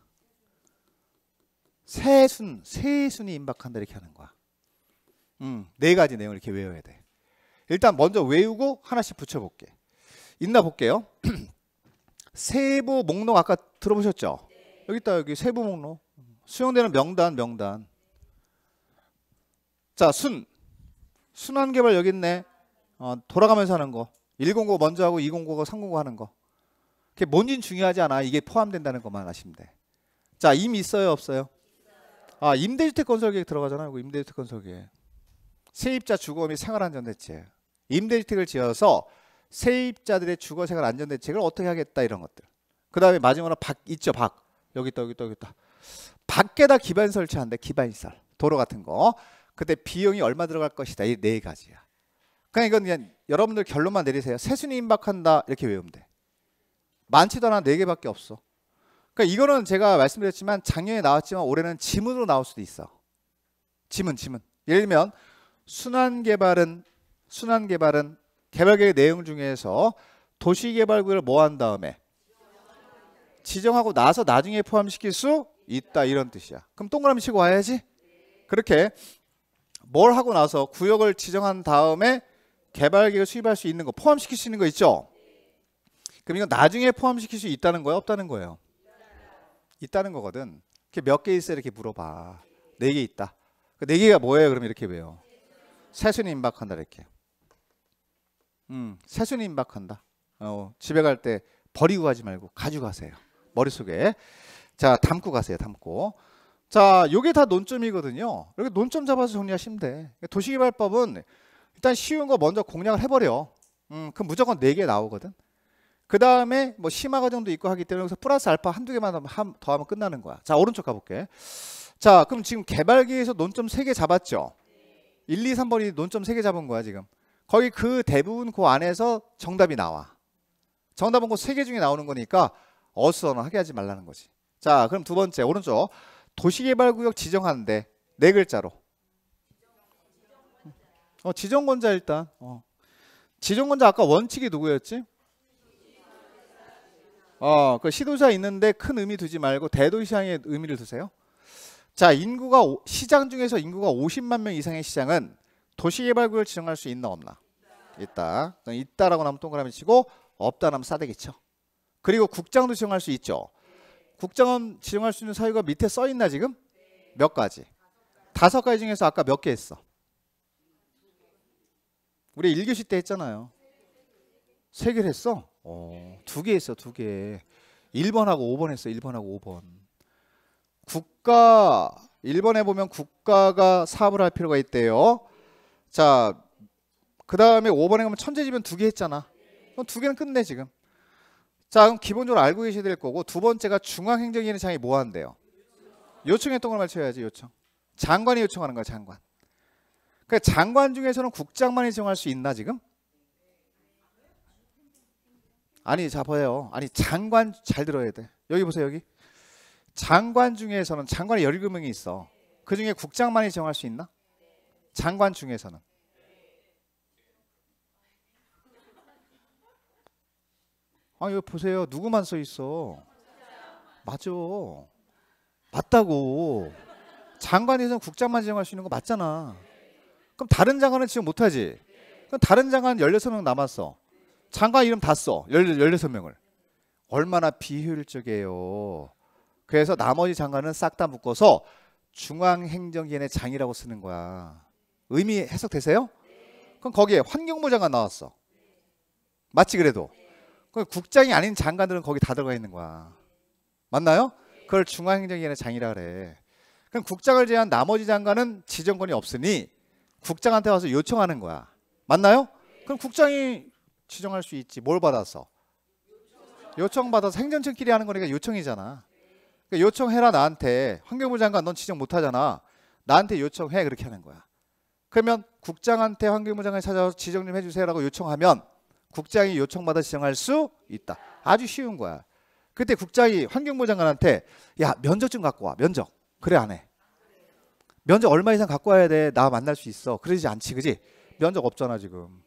Speaker 1: 새순, 새순이 임박한다 이렇게 하는 거야. 음, 네 가지 내용을 이렇게 외워야 돼. 일단 먼저 외우고 하나씩 붙여볼게. 있나 볼게요. 세부 목록 아까 들어보셨죠? 네. 여기 있다 여기 세부 목록. 수용되는 명단 명단. 자 순. 순환 개발 여기 있네. 어, 돌아가면서 하는 거. 109 먼저 하고 209가 309 하는 거. 그게 뭔진 중요하지 않아. 이게 포함된다는 것만 아시면 돼. 자, 임 있어요, 없어요? 아, 임대주택 건설 계획 들어가잖아요. 임대주택 건설 계획. 세입자 주거및 생활안전대책, 임대주택을 지어서 세입자들의 주거생활 안전대책을 어떻게 하겠다 이런 것들. 그 다음에 마지막으로 박 있죠 박 여기 있다 여기 있다 여기 있다. 밖에다 기반 설치한데 기반시설 도로 같은 거. 그때 비용이 얼마 들어갈 것이다 이 네 가지야. 그냥 이건 그냥 여러분들 결론만 내리세요. 세순이 임박한다 이렇게 외우면 돼. 많지도 않아 네 개밖에 없어. 그러니까 이거는 제가 말씀드렸지만 작년에 나왔지만 올해는 지문으로 나올 수도 있어. 지문 지문. 예를 들면 순환 개발은 순환 개발은 개발 계획 내용 중에서 도시 개발구역을 모한 다음에 지정하고 나서 나중에 포함시킬 수 있다 이런 뜻이야. 그럼 동그라미 치고 와야지. 그렇게 뭘 하고 나서 구역을 지정한 다음에 개발 계획을 수립할 수 있는 거 포함시킬 수 있는 거 있죠? 그럼 이건 나중에 포함시킬 수 있다는 거예요, 없다는 거예요? 있다는 거거든. 몇 개 있어 이렇게 물어봐. 네 개 있다. 그 네 개가 뭐예요? 그럼 이렇게 외요 세순이 임박한다 이렇게. 음, 세순이 임박한다. 어, 집에 갈 때 버리고 가지 말고 가져가세요. 머릿속에. 자, 담고 가세요. 담고. 자, 요게 다 논점이거든요. 이렇게 논점 잡아서 정리하시면 돼. 도시개발법은 일단 쉬운 거 먼저 공략을 해버려. 음, 그럼 무조건 4개 나오거든. 그 다음에 뭐 심화 과정도 있고 하기 때문에 여기서 플러스 알파 한두 개만 더 하면 끝나는 거야. 자, 오른쪽 가볼게. 자, 그럼 지금 개발기에서 논점 3개 잡았죠. 1, 2, 3번이 논점 3개 잡은 거야 지금. 거기 그 대부분 그 안에서 정답이 나와. 정답은 그 3개 중에 나오는 거니까 어수선하게 하지 말라는 거지. 자 그럼 두 번째 오른쪽 도시개발구역 지정하는데 네 글자로. 어, 지정권자 일단. 어. 지정권자 아까 원칙이 누구였지? 어, 그 시도자 있는데 큰 의미 두지 말고 대도시향의 의미를 두세요. 자, 인구가 시장 중에서 인구가 50만 명 이상의 시장은 도시개발구역을 지정할 수 있나 없나? 있다. 있다라고 나면 동그라미 치고 없다 나면 싸대기죠. 그리고 국장도 지정할 수 있죠. 국장은 지정할 수 있는 사유가 밑에 써 있나 지금? 몇 가지? 다섯 가지 중에서 아까 몇 개 했어? 우리 1교시 때 했잖아요. 세 개를 했어? 어, 두 개 했어, 두 개. 1번하고 5번 했어, 1번하고 5번. 국가 1번에 보면 국가가 사업을 할 필요가 있대요. 자, 그 다음에 5번에 가면 천재지변 두 개 했잖아. 그럼 두 개는 끝내 지금. 자, 그럼 기본적으로 알고 계셔야 될 거고 두 번째가 중앙행정위원회 장이 뭐 한대요? 요청했던 걸 맞춰야지 요청. 장관이 요청하는 거야 장관. 그러니까 장관 중에서는 국장만이 정할 수 있나 지금? 아니 자 잡아요. 아니 장관 잘 들어야 돼. 여기 보세요 여기. 장관 중에서는 장관이 17명이 있어. 그 중에 국장만이 정할 수 있나? 장관 중에서는. 아, 이거 보세요. 누구만 써 있어? 맞아. 맞다고. 장관에서 국장만 지정할 수 있는 거 맞잖아. 그럼 다른 장관은 지금 못하지? 그럼 다른 장관 16명 남았어. 장관 이름 다 써. 16명을. 얼마나 비효율적이에요. 그래서 나머지 장관은 싹 다 묶어서 중앙행정기관의 장이라고 쓰는 거야. 의미 해석되세요? 그럼 거기에 환경부 장관 나왔어. 맞지 그래도? 그럼 국장이 아닌 장관들은 거기 다 들어가 있는 거야. 맞나요? 그걸 중앙행정기관의 장이라 그래. 그럼 국장을 제외한 나머지 장관은 지정권이 없으니 국장한테 와서 요청하는 거야. 맞나요? 그럼 국장이 지정할 수 있지. 뭘받아서 요청받아서 행정청끼리 하는 거니까 요청이잖아. 그러니까 요청해라 나한테 환경부 장관 넌 지정 못하잖아. 나한테 요청해 그렇게 하는 거야. 그러면 국장한테 환경부 장관이 찾아서 지정 좀 해주세요라고 요청하면 국장이 요청받아 지정할 수 있다. 아주 쉬운 거야. 그때 국장이 환경부 장관한테 야 면접 좀 갖고 와 면접 그래 안 해. 면접 얼마 이상 갖고 와야 돼. 나 만날 수 있어. 그러지 않지, 그지? 면접 없잖아 지금.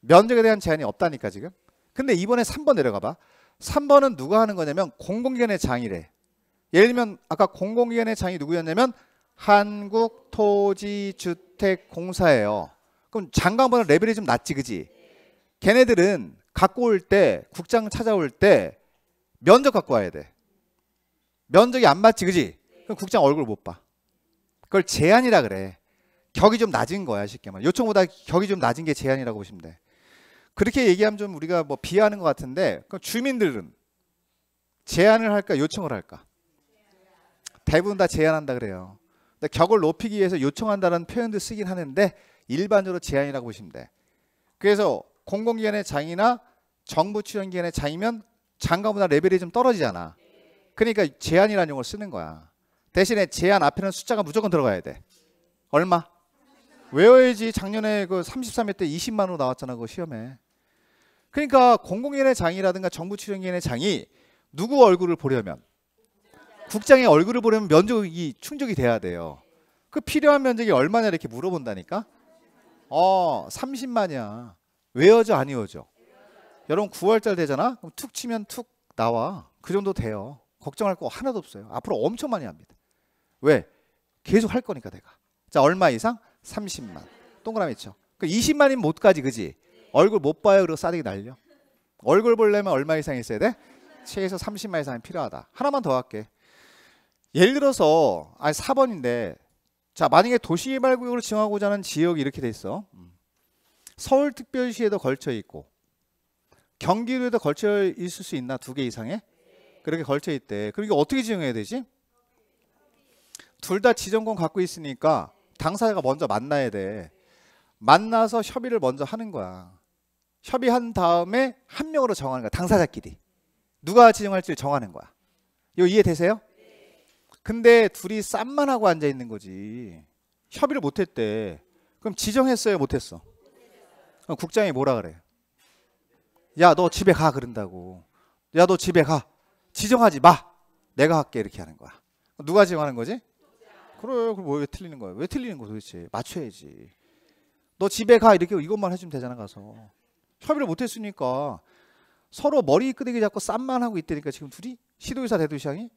Speaker 1: 면접에 대한 제한이 없다니까 지금. 근데 이번에 3번 내려가 봐. 3번은 누가 하는 거냐면 공공기관의 장이래. 예를 들면 아까 공공기관의 장이 누구였냐면 한국토지주택공사예요. 그럼 장관보다 레벨이 좀 낮지 그지? 걔네들은 갖고 올 때 국장 찾아올 때 면접 갖고 와야 돼. 면접이 안 맞지 그지? 그럼 국장 얼굴 못 봐. 그걸 제한이라 그래. 격이 좀 낮은 거야 쉽게 말해. 요청보다 격이 좀 낮은 게 제한이라고 보시면 돼. 그렇게 얘기하면 좀 우리가 뭐 비하하는 것 같은데 그럼 주민들은 제안을 할까 요청을 할까? 대부분 다 제한한다 그래요. 근데 격을 높이기 위해서 요청한다는 표현도 쓰긴 하는데 일반적으로 제한이라고 보시면 돼. 그래서 공공기관의 장이나 정부 출연기관의 장이면 장관보다 레벨이 좀 떨어지잖아. 그러니까 제한이라는 용어를 쓰는 거야. 대신에 제한 앞에는 숫자가 무조건 들어가야 돼. 얼마? 외워야지 작년에 그 33회 때 20만으로 나왔잖아 그 시험에. 그러니까 공공기관의 장이라든가 정부 출연기관의 장이 누구 얼굴을 보려면 국장의 얼굴을 보려면 면적이 충족이 돼야 돼요. 그 필요한 면적이 얼마냐 이렇게 물어본다니까. 어, 30만이야. 외워져 아니워져 여러분 9월달 되잖아. 그럼 툭 치면 툭 나와. 그 정도 돼요. 걱정할 거 하나도 없어요. 앞으로 엄청 많이 합니다. 왜? 계속 할 거니까 내가. 자, 얼마 이상? 30만. 동그라미 쳐. 그 20만이면 못 가지, 그지? 얼굴 못 봐요. 그리고 싸대기 날려. 얼굴 보려면 얼마 이상 있어야 돼? 최소 30만 이상이 필요하다. 하나만 더 할게. 예를 들어서 아니 4번인데 자 만약에 도시개발구역으로 지정하고자 하는 지역이 이렇게 돼 있어 서울특별시에도 걸쳐 있고 경기도에도 걸쳐 있을 수 있나 두 개 이상에 그렇게 걸쳐 있대 그리고 어떻게 지정해야 되지 둘 다 지정권 갖고 있으니까 당사자가 먼저 만나야 돼 만나서 협의를 먼저 하는 거야 협의한 다음에 한 명으로 정하는 거야 당사자끼리 누가 지정할지를 정하는 거야 이거 이해되세요? 근데 둘이 쌈만 하고 앉아 있는 거지. 협의를 못 했대. 그럼 지정했어요, 못 했어? 그럼 국장이 뭐라 그래? 야, 너 집에 가 그런다고. 야, 너 집에 가. 지정하지 마. 내가 할게 이렇게 하는 거야. 누가 지정하는 거지? 그래, 그럼 뭐, 왜 틀리는 거야? 왜 틀리는 거야 도대체? 맞춰야지. 너 집에 가 이렇게 이것만 해주면 되잖아 가서. 협의를 못 했으니까 서로 머리 끄덕이 잡고 쌈만 하고 있다니까 지금 둘이 시도의사 대도시장이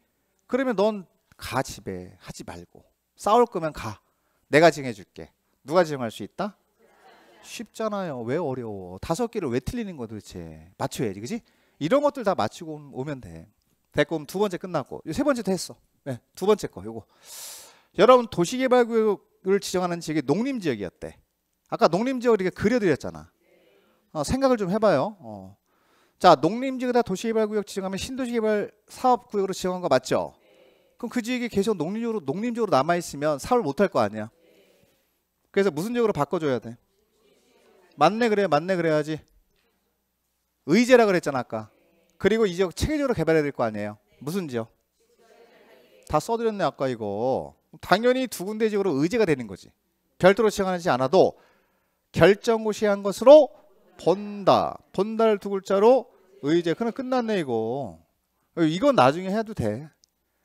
Speaker 1: 그러면 넌가 집에 하지 말고 싸울 거면 가. 내가 정해줄게. 누가 정할 수 있다? 쉽잖아요. 왜 어려워? 다섯 개를 왜 틀리는 거 도대체? 맞춰야지, 그지? 이런 것들 다 맞추고 오면 돼. 됐고, 두 번째 끝났고. 세 번째도 했어. 네, 두 번째 거, 요거. 여러분, 도시개발구역을 지정하는 지역이 농림지역이었대. 아까 농림지역을 이렇게 그려드렸잖아. 어, 생각을 좀 해봐요. 어. 자, 농림지역에다 도시개발구역 지정하면 신도시개발 사업구역으로 지정한 거 맞죠? 그럼 그 지역이 계속 농림적으로 농림적으로 남아 있으면 사업을 못할 거 아니야. 그래서 무슨 지역으로 바꿔줘야 돼? 맞네 그래 맞네 그래야지. 의제라 그랬잖아 아까. 그리고 이 지역 체계적으로 개발해야 될 거 아니에요. 무슨 지역? 다 써드렸네 아까 이거. 당연히 두 군데 지역으로 의제가 되는 거지. 별도로 시행하지 않아도 결정고시한 것으로 본다. 본다를 두 글자로 의제. 그럼 끝났네 이거. 이건 나중에 해도 돼.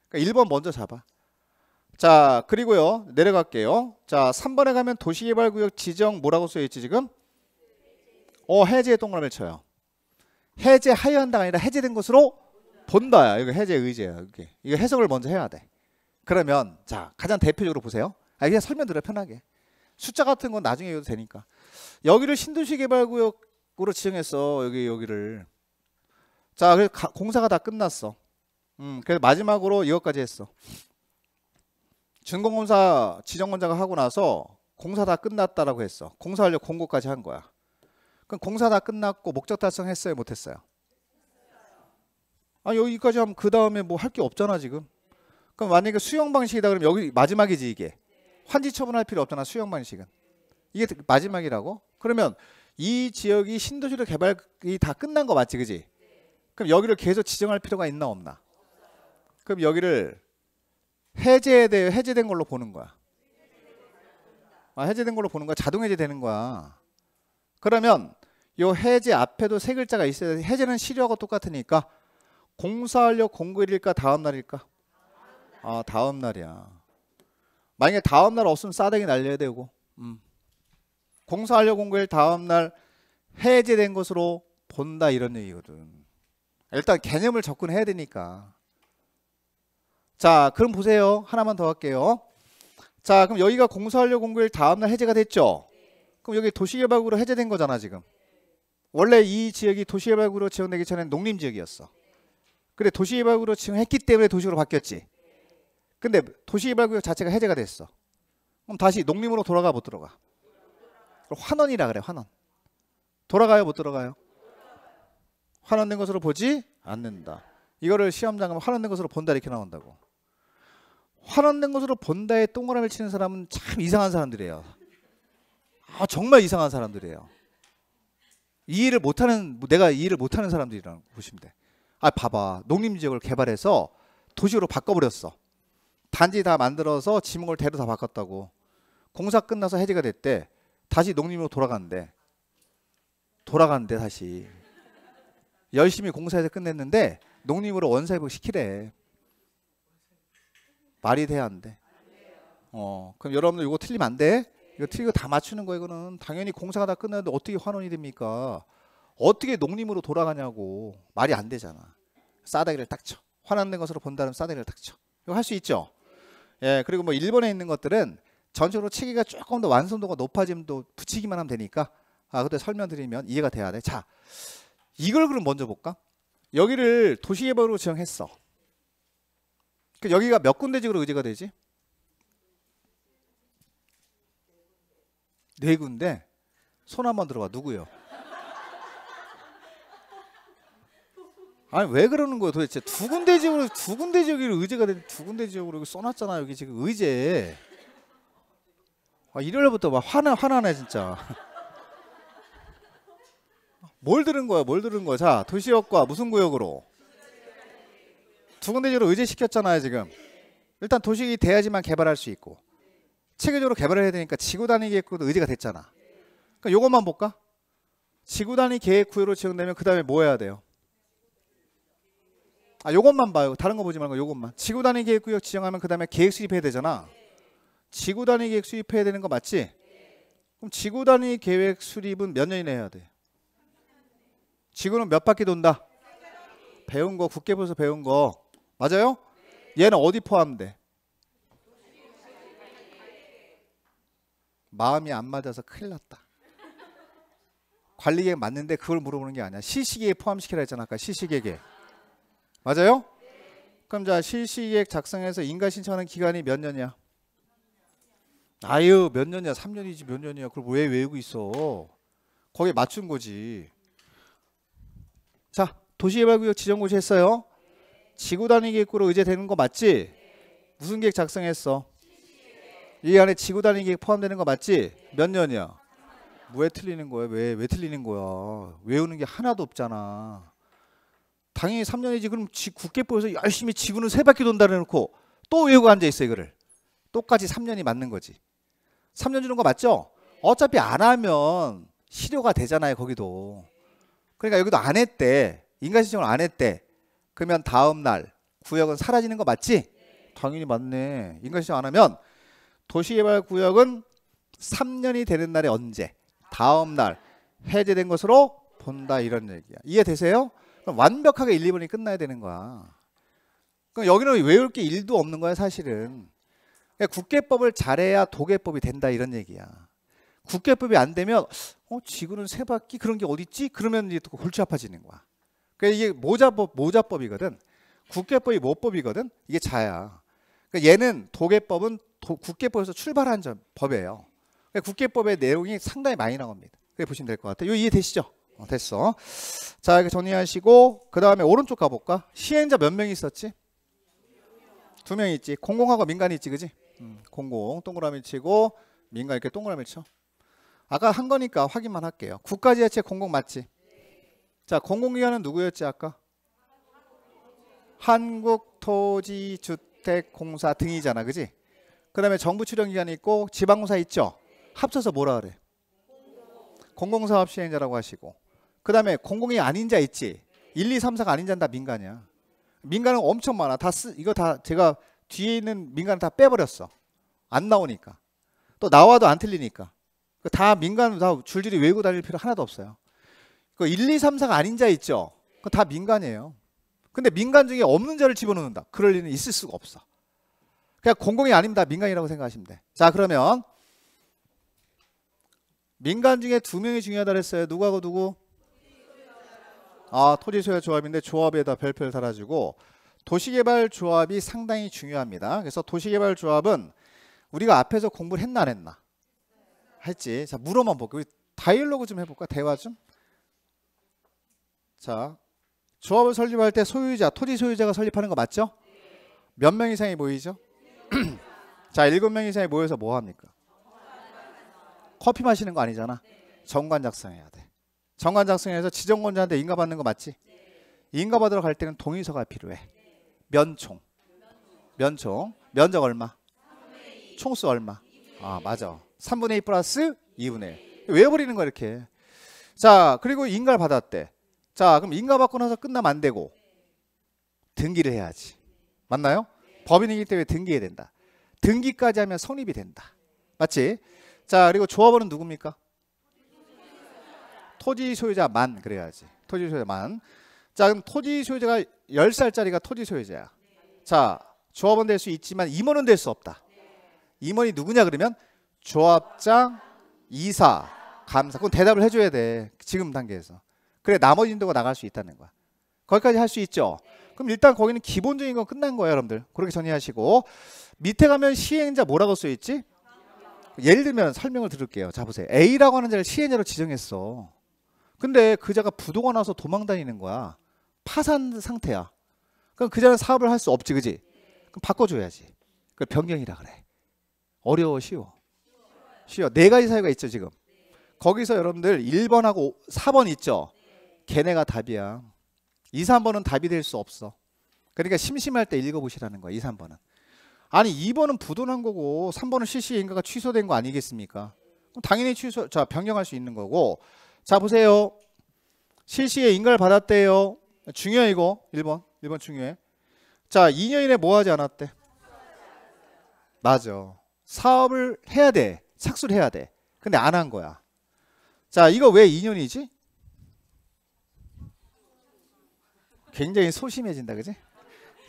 Speaker 1: 그러니까 1번 먼저 잡아. 자, 그리고요. 내려갈게요. 자, 3번에 가면 도시개발구역 지정 뭐라고 써 있지 지금? 어, 해제 동그라미를 쳐요. 해제하여 한다가 아니라 해제된 것으로 본다야. 이거 해제 의제야. 이게. 이거 해석을 먼저 해야 돼. 그러면 자, 가장 대표적으로 보세요. 아, 그냥 설명드려 편하게. 숫자 같은 건 나중에 해도 되니까. 여기를 신도시 개발구역으로 지정했어. 여기 여기를. 자, 그래서 가, 공사가 다 끝났어. 음, 그래서 마지막으로 이것까지 했어. 준공공사 지정공자가 하고 나서 공사 다 끝났다라고 했어. 공사 하려고 공고까지 한 거야. 그럼 공사 다 끝났고 목적 달성했어요, 못했어요? 아 여기까지 하면 그 다음에 뭐 할 게 없잖아 지금. 그럼 만약에 수용 방식이다 그러면 여기 마지막이지 이게. 환지 처분할 필요 없잖아 수용 방식은. 이게 마지막이라고? 그러면 이 지역이 신도시로 개발이 다 끝난 거 맞지, 그지? 그럼 여기를 계속 지정할 필요가 있나 없나? 그럼 여기를 해제에 대해 해제된 걸로 보는 거야. 아, 해제된 걸로 보는 거야. 자동 해제되는 거야. 그러면 요 해제 앞에도 세 글자가 있어야 돼. 해제는 시료하고 똑같으니까 공사하려 공글일까 다음 날일까? 아 다음 날이야. 만약에 다음 날 없으면 싸대기 날려야 되고. 음. 공사하려 공글 다음 날 해제된 것으로 본다 이런 얘기거든. 일단 개념을 접근해야 되니까. 자, 그럼 보세요. 하나만 더 할게요. 자, 그럼 여기가 공사하려 공고일 다음날 해제가 됐죠? 그럼 여기 도시개발구로 해제된 거잖아, 지금. 원래 이 지역이 도시개발구로 지원되기 전엔 농림지역이었어. 근데 도시개발구로 지정했기 때문에 도시로 바뀌었지. 근데 도시개발구 자체가 해제가 됐어. 그럼 다시 농림으로 돌아가 못 들어가. 환원이라 그래, 환원. 돌아가요, 못 들어가요? 환원된 것으로 보지 않는다. 이거를 시험장은 환원된 것으로 본다 이렇게 나온다고. 환원된 것으로 본다에 동그라미 치는 사람은 참 이상한 사람들이에요. 아 정말 이상한 사람들이에요. 이해를 못하는 내가 이해를 못하는 사람들이라고 보시면 돼. 아 봐봐 농림지역을 개발해서 도시로 바꿔버렸어. 단지 다 만들어서 지목을 대로 다 바꿨다고. 공사 끝나서 해제가 됐대. 다시 농림으로 돌아갔는데돌아갔는데 다시. 열심히 공사해서 끝냈는데 농림으로 원사회복 시키래. 말이 돼야 안 돼. 어, 그럼 여러분들 이거 틀리면 안 돼? 이거 틀리고 다 맞추는 거 이거는 당연히 공사가 다 끝났는데 어떻게 환원이 됩니까? 어떻게 농림으로 돌아가냐고 말이 안 되잖아. 싸다기를 딱 쳐. 환원된 것으로 본다면 싸다기를 딱 쳐. 이거 할 수 있죠. 예, 그리고 뭐 1번에 있는 것들은 전적으로 체계가 조금 더 완성도가 높아짐도 붙이기만 하면 되니까 아, 그때 설명드리면 이해가 돼야 돼. 자, 이걸 그럼 먼저 볼까? 여기를 도시개발로 지정했어. 그러니까 여기가 몇 군데 지으로의지가 되지? 네 군데. 손 한 번 들어봐. 누구요? 아니 왜 그러는 거야 도대체 두 군데 지역으로 두 군데 지역으로 의제가 된두 군데 지역으로 여기 써놨잖아 여기 지금 의제 아 일요일부터 막 화나 화나네 진짜 뭘 들은 거야 뭘 들은 거야 자 도시역과 무슨 구역으로 두 군데 주로 의제시켰잖아요 지금. 일단 도시이 돼야지만 개발할 수 있고 체계적으로 개발을 해야 되니까 지구 단위 계획구도 의제가 됐잖아. 그러니까 요것만 볼까? 지구 단위 계획 구역으로 지정되면 그 다음에 뭐 해야 돼요? 아 요것만 봐요. 다른 거 보지 말고 요것만. 지구 단위 계획 구역 지정하면 그 다음에 계획 수립해야 되잖아. 지구 단위 계획 수립해야 되는 거 맞지? 그럼 지구 단위 계획 수립은 몇 년이나 해야 돼? 지구는 몇 바퀴 돈다? 배운 거 국계부에서 배운 거 맞아요? 얘는 어디 포함돼? 마음이 안 맞아서 큰일 났다. 관리계획 맞는데 그걸 물어보는 게 아니야. 시시계획 포함시키라 했잖아. 아까 시시계획. 맞아요? 그럼 자 실시계획 작성해서 인가 신청하는 기간이 몇 년이야? 아유 몇 년이야? 3년이지 몇 년이야? 그걸 왜 외우고 있어? 거기에 맞춘 거지. 자 도시개발구역 지정고시 했어요. 지구 단위 계획으로 의제되는 거 맞지? 무슨 계획 작성했어? 이 안에 지구 단위 계획 포함되는 거 맞지? 몇 년이야? 왜 틀리는 거야? 왜, 왜 틀리는 거야? 외우는 게 하나도 없잖아. 당연히 3년이지. 그럼 지, 국계법에서 열심히 지구는 세 바퀴 돈다 해놓고 또 외우고 앉아있어, 이거를. 똑같이 3년이 맞는 거지. 3년 주는 거 맞죠? 어차피 안 하면 실효가 되잖아요, 거기도. 그러니까 여기도 안 했대. 인간 신청을 안 했대. 그러면 다음 날 구역은 사라지는 거 맞지? 당연히 맞네. 인간 시정 안 하면 도시개발 구역은 3년이 되는 날에 언제? 다음 날 해제된 것으로 본다 이런 얘기야. 이해되세요? 그럼 완벽하게 1, 2번이 끝나야 되는 거야. 그럼 여기는 외울 게 1도 없는 거야 사실은. 그러니까 국계법을 잘해야 도계법이 된다 이런 얘기야. 국계법이 안 되면 어 지구는 세 바퀴 그런 게 어디 있지? 그러면 이제 골치 아파지는 거야. 그러니까 이게 모자법 모자법이거든. 국계법이 모법이거든. 이게 자야. 그러니까 얘는 도계법은 도, 국계법에서 출발한 점, 법이에요. 그러니까 국계법의 내용이 상당히 많이 나옵니다. 그래 보시면 될 것 같아요. 이해 되시죠? 어, 됐어. 자, 이렇게 정리하시고 그 다음에 오른쪽 가볼까? 시행자 몇 명이 있었지? 두 명 있지. 공공하고 민간이 있지, 그지? 음, 공공 동그라미 치고 민간 이렇게 동그라미 쳐. 아까 한 거니까 확인만 할게요. 국가지자체 공공 맞지? 자, 공공기관은 누구였지 아까? 한국토지주택공사 등이잖아. 그지? 그 다음에 정부 출연기관이 있고 지방공사 있죠? 합쳐서 뭐라 그래? 공공사업 시행자라고 하시고 그 다음에 공공이 아닌 자 있지? 1, 2, 3, 4가 아닌 자는 다 민간이야. 민간은 엄청 많아. 다 쓰, 이거 다 제가 뒤에 있는 민간을다 빼버렸어. 안 나오니까. 또 나와도 안 틀리니까. 그 다 민간 다 줄줄이 외우고 다닐 필요 하나도 없어요. 그 1, 2, 3, 4가 아닌 자 있죠. 그거 다 민간이에요. 근데 민간 중에 없는 자를 집어넣는다. 그럴 리는 있을 수가 없어. 그냥 공공이 아닙니다. 민간이라고 생각하시면 돼. 자, 그러면 민간 중에 두 명이 중요하다 그랬어요. 누구하고 누구? 아, 토지 소유 조합인데 조합에다 별표를 달아주고 도시개발 조합이 상당히 중요합니다. 그래서 도시개발 조합은 우리가 앞에서 공부를 했나 안 했나? 했지. 자, 물어만 볼게 우리 다이얼로그 좀 해볼까? 대화 좀? 자, 조합을 설립할 때 소유자, 토지 소유자가 설립하는 거 맞죠? 몇 명 이상이 모이죠? 자, 일곱 명 이상이 모여서 뭐 합니까? 커피 마시는 거 아니잖아. 정관 작성해야 돼. 정관 작성해서 지정권자한테 인가 받는 거 맞지? 인가 받으러 갈 때는 동의서가 필요해. 면총. 면총. 면적 얼마? 총수 얼마? 아, 맞아. 3분의 2 플러스 2분의 1. 왜버리는거야 이렇게. 자, 그리고 인가를 받았대. 자, 그럼 인가받고 나서 끝나면 안 되고 등기를 해야지. 맞나요? 법인이기 때문에 등기해야 된다. 등기까지 하면 성립이 된다. 맞지? 자, 그리고 조합원은 누굽니까? 토지 소유자만 그래야지. 토지 소유자만. 자, 그럼 토지 소유자가 10살짜리가 토지 소유자야. 자, 조합원 될 수 있지만 임원은 될 수 없다. 임원이 누구냐 그러면 조합장, 이사, 감사. 그건 대답을 해줘야 돼. 지금 단계에서. 그래 나머지 인도가 나갈 수 있다는 거야. 거기까지 할 수 있죠. 그럼 일단 거기는 기본적인 건 끝난 거예요, 여러분들. 그렇게 정리하시고 밑에 가면 시행자 뭐라고 써 있지? 예를 들면 설명을 들을게요. 자 보세요. A라고 하는 자를 시행자로 지정했어. 근데 그 자가 부도가 나서 도망 다니는 거야. 파산 상태야. 그럼 그 자는 사업을 할 수 없지, 그지? 그럼 바꿔줘야지. 그 변경이라 그래. 어려워, 쉬워. 쉬워. 네 가지 사유가 있죠, 지금. 거기서 여러분들 1번하고 4번 있죠? 걔네가 답이야. 2, 3번은 답이 될 수 없어. 그러니까 심심할 때 읽어보시라는 거야. 2, 3번은. 아니 2번은 부도난 거고 3번은 실시인가가 취소된 거 아니겠습니까? 그럼 당연히 취소, 자 변경할 수 있는 거고 자 보세요. 실시에 인가를 받았대요. 중요해 이거 1번 1번 중요해. 자 2년 이내 뭐 하지 않았대? 맞아. 사업을 해야 돼. 착수를 해야 돼. 근데 안 한 거야. 자 이거 왜 2년이지? 굉장히 소심해진다 그지?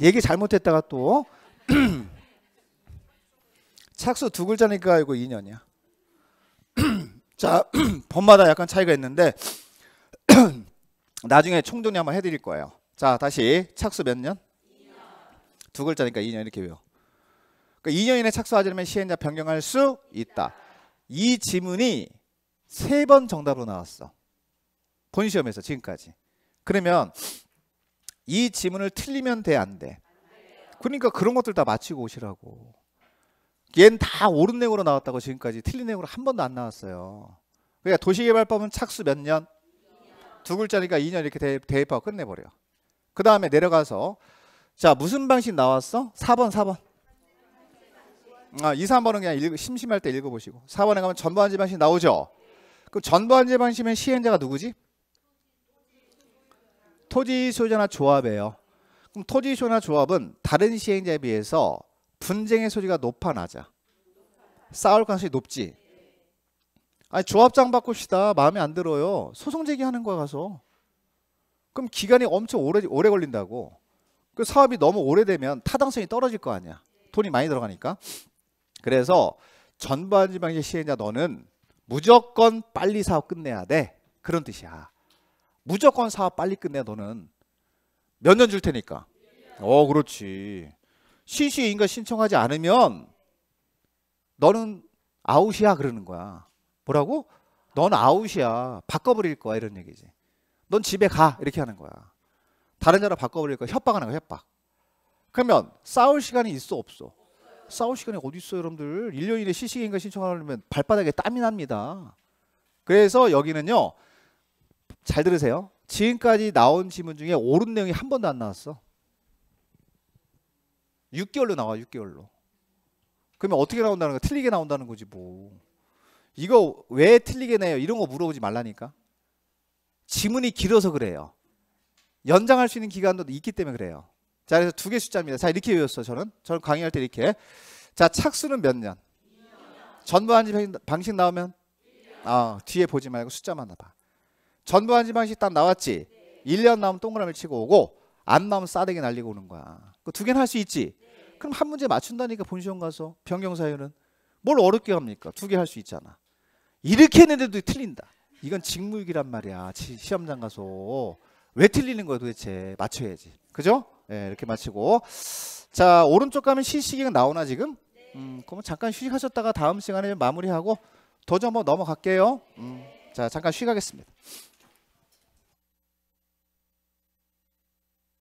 Speaker 1: 얘기 잘못했다가 또 착수 두 글자니까 이거 인연이야 자, 번마다 약간 차이가 있는데 나중에 총정리 한번 해드릴 거예요. 자, 다시 착수 몇 년? 두 글자니까 2년 이렇게 외워. 그러니까 2년 이내 착수하지않으면 시행자 변경할 수 있다. 이 지문이 세 번 정답으로 나왔어. 본 시험에서 지금까지. 그러면 이 지문을 틀리면 돼, 안 돼? 그러니까 그런 것들 다 마치고 오시라고. 얜다 옳은 내용으로 나왔다고 지금까지 틀린 내용으로 한 번도 안 나왔어요. 그러니까 도시개발법은 착수 몇 년? 두 글자니까 2년 이렇게 대입하고 끝내버려. 그 다음에 내려가서 자 무슨 방식 나왔어? 4번 4번. 아, 2, 3번은 그냥 읽, 심심할 때 읽어보시고 4번에 가면 전부한지 방식 나오죠. 그 전부 한지방식의 시행자가 누구지? 토지소유자나 조합이에요. 그럼 토지소유나 조합은 다른 시행자에 비해서 분쟁의 소지가 높아 낮아. 싸울 가능성이 높지. 아니 조합장 바꿉시다. 마음에 안 들어요. 소송 제기하는 거야 가서. 그럼 기간이 엄청 오래 오래 걸린다고. 그 사업이 너무 오래되면 타당성이 떨어질 거 아니야. 돈이 많이 들어가니까. 그래서 전반지방제 시행자 너는 무조건 빨리 사업 끝내야 돼. 그런 뜻이야. 무조건 사업 빨리 끝내 너는 몇 년 줄 테니까. 어, 그렇지. 시시인가 신청하지 않으면 너는 아웃이야 그러는 거야. 뭐라고? 넌 아웃이야. 바꿔버릴 거야 이런 얘기지. 넌 집에 가 이렇게 하는 거야. 다른 자로 바꿔버릴 거야. 협박하는 거야 협박. 그러면 싸울 시간이 있어 없어? 싸울 시간이 어디 있어 여러분들? 1년 일에 시시인가 신청하려면 발바닥에 땀이 납니다. 그래서 여기는요. 잘 들으세요. 지금까지 나온 지문 중에 옳은 내용이 한 번도 안 나왔어. 6개월로 나와 6개월로. 그러면 어떻게 나온다는 거야? 틀리게 나온다는 거지 뭐. 이거 왜 틀리게 내요? 이런 거 물어보지 말라니까. 지문이 길어서 그래요. 연장할 수 있는 기간도 있기 때문에 그래요. 자, 그래서 두 개 숫자입니다. 자, 이렇게 외웠어 저는. 저는 강의할 때 이렇게. 자, 착수는 몇 년? 전부 한지 방식 나오면 아, 뒤에 보지 말고 숫자만 봐. 전부 한 지방씩 딱 나왔지. 네. 1년 나오면 동그라미 치고 오고 안 나오면 싸대기 날리고 오는 거야. 그 두 개는 할 수 있지. 네. 그럼 한 문제 맞춘다니까 본시험 가서 변경 사유는 뭘 어렵게 합니까? 두 개 할 수 있잖아. 이렇게 했는데도 틀린다. 이건 직무유기란 말이야. 시험장 가서 왜 틀리는 거야 도대체? 맞춰야지. 그죠? 네, 이렇게 맞히고 자 오른쪽 가면 시식이 나오나 지금? 음, 그러면 잠깐 휴식하셨다가 다음 시간에 마무리하고 도저 한번 넘어갈게요. 음, 자 잠깐 쉬가겠습니다.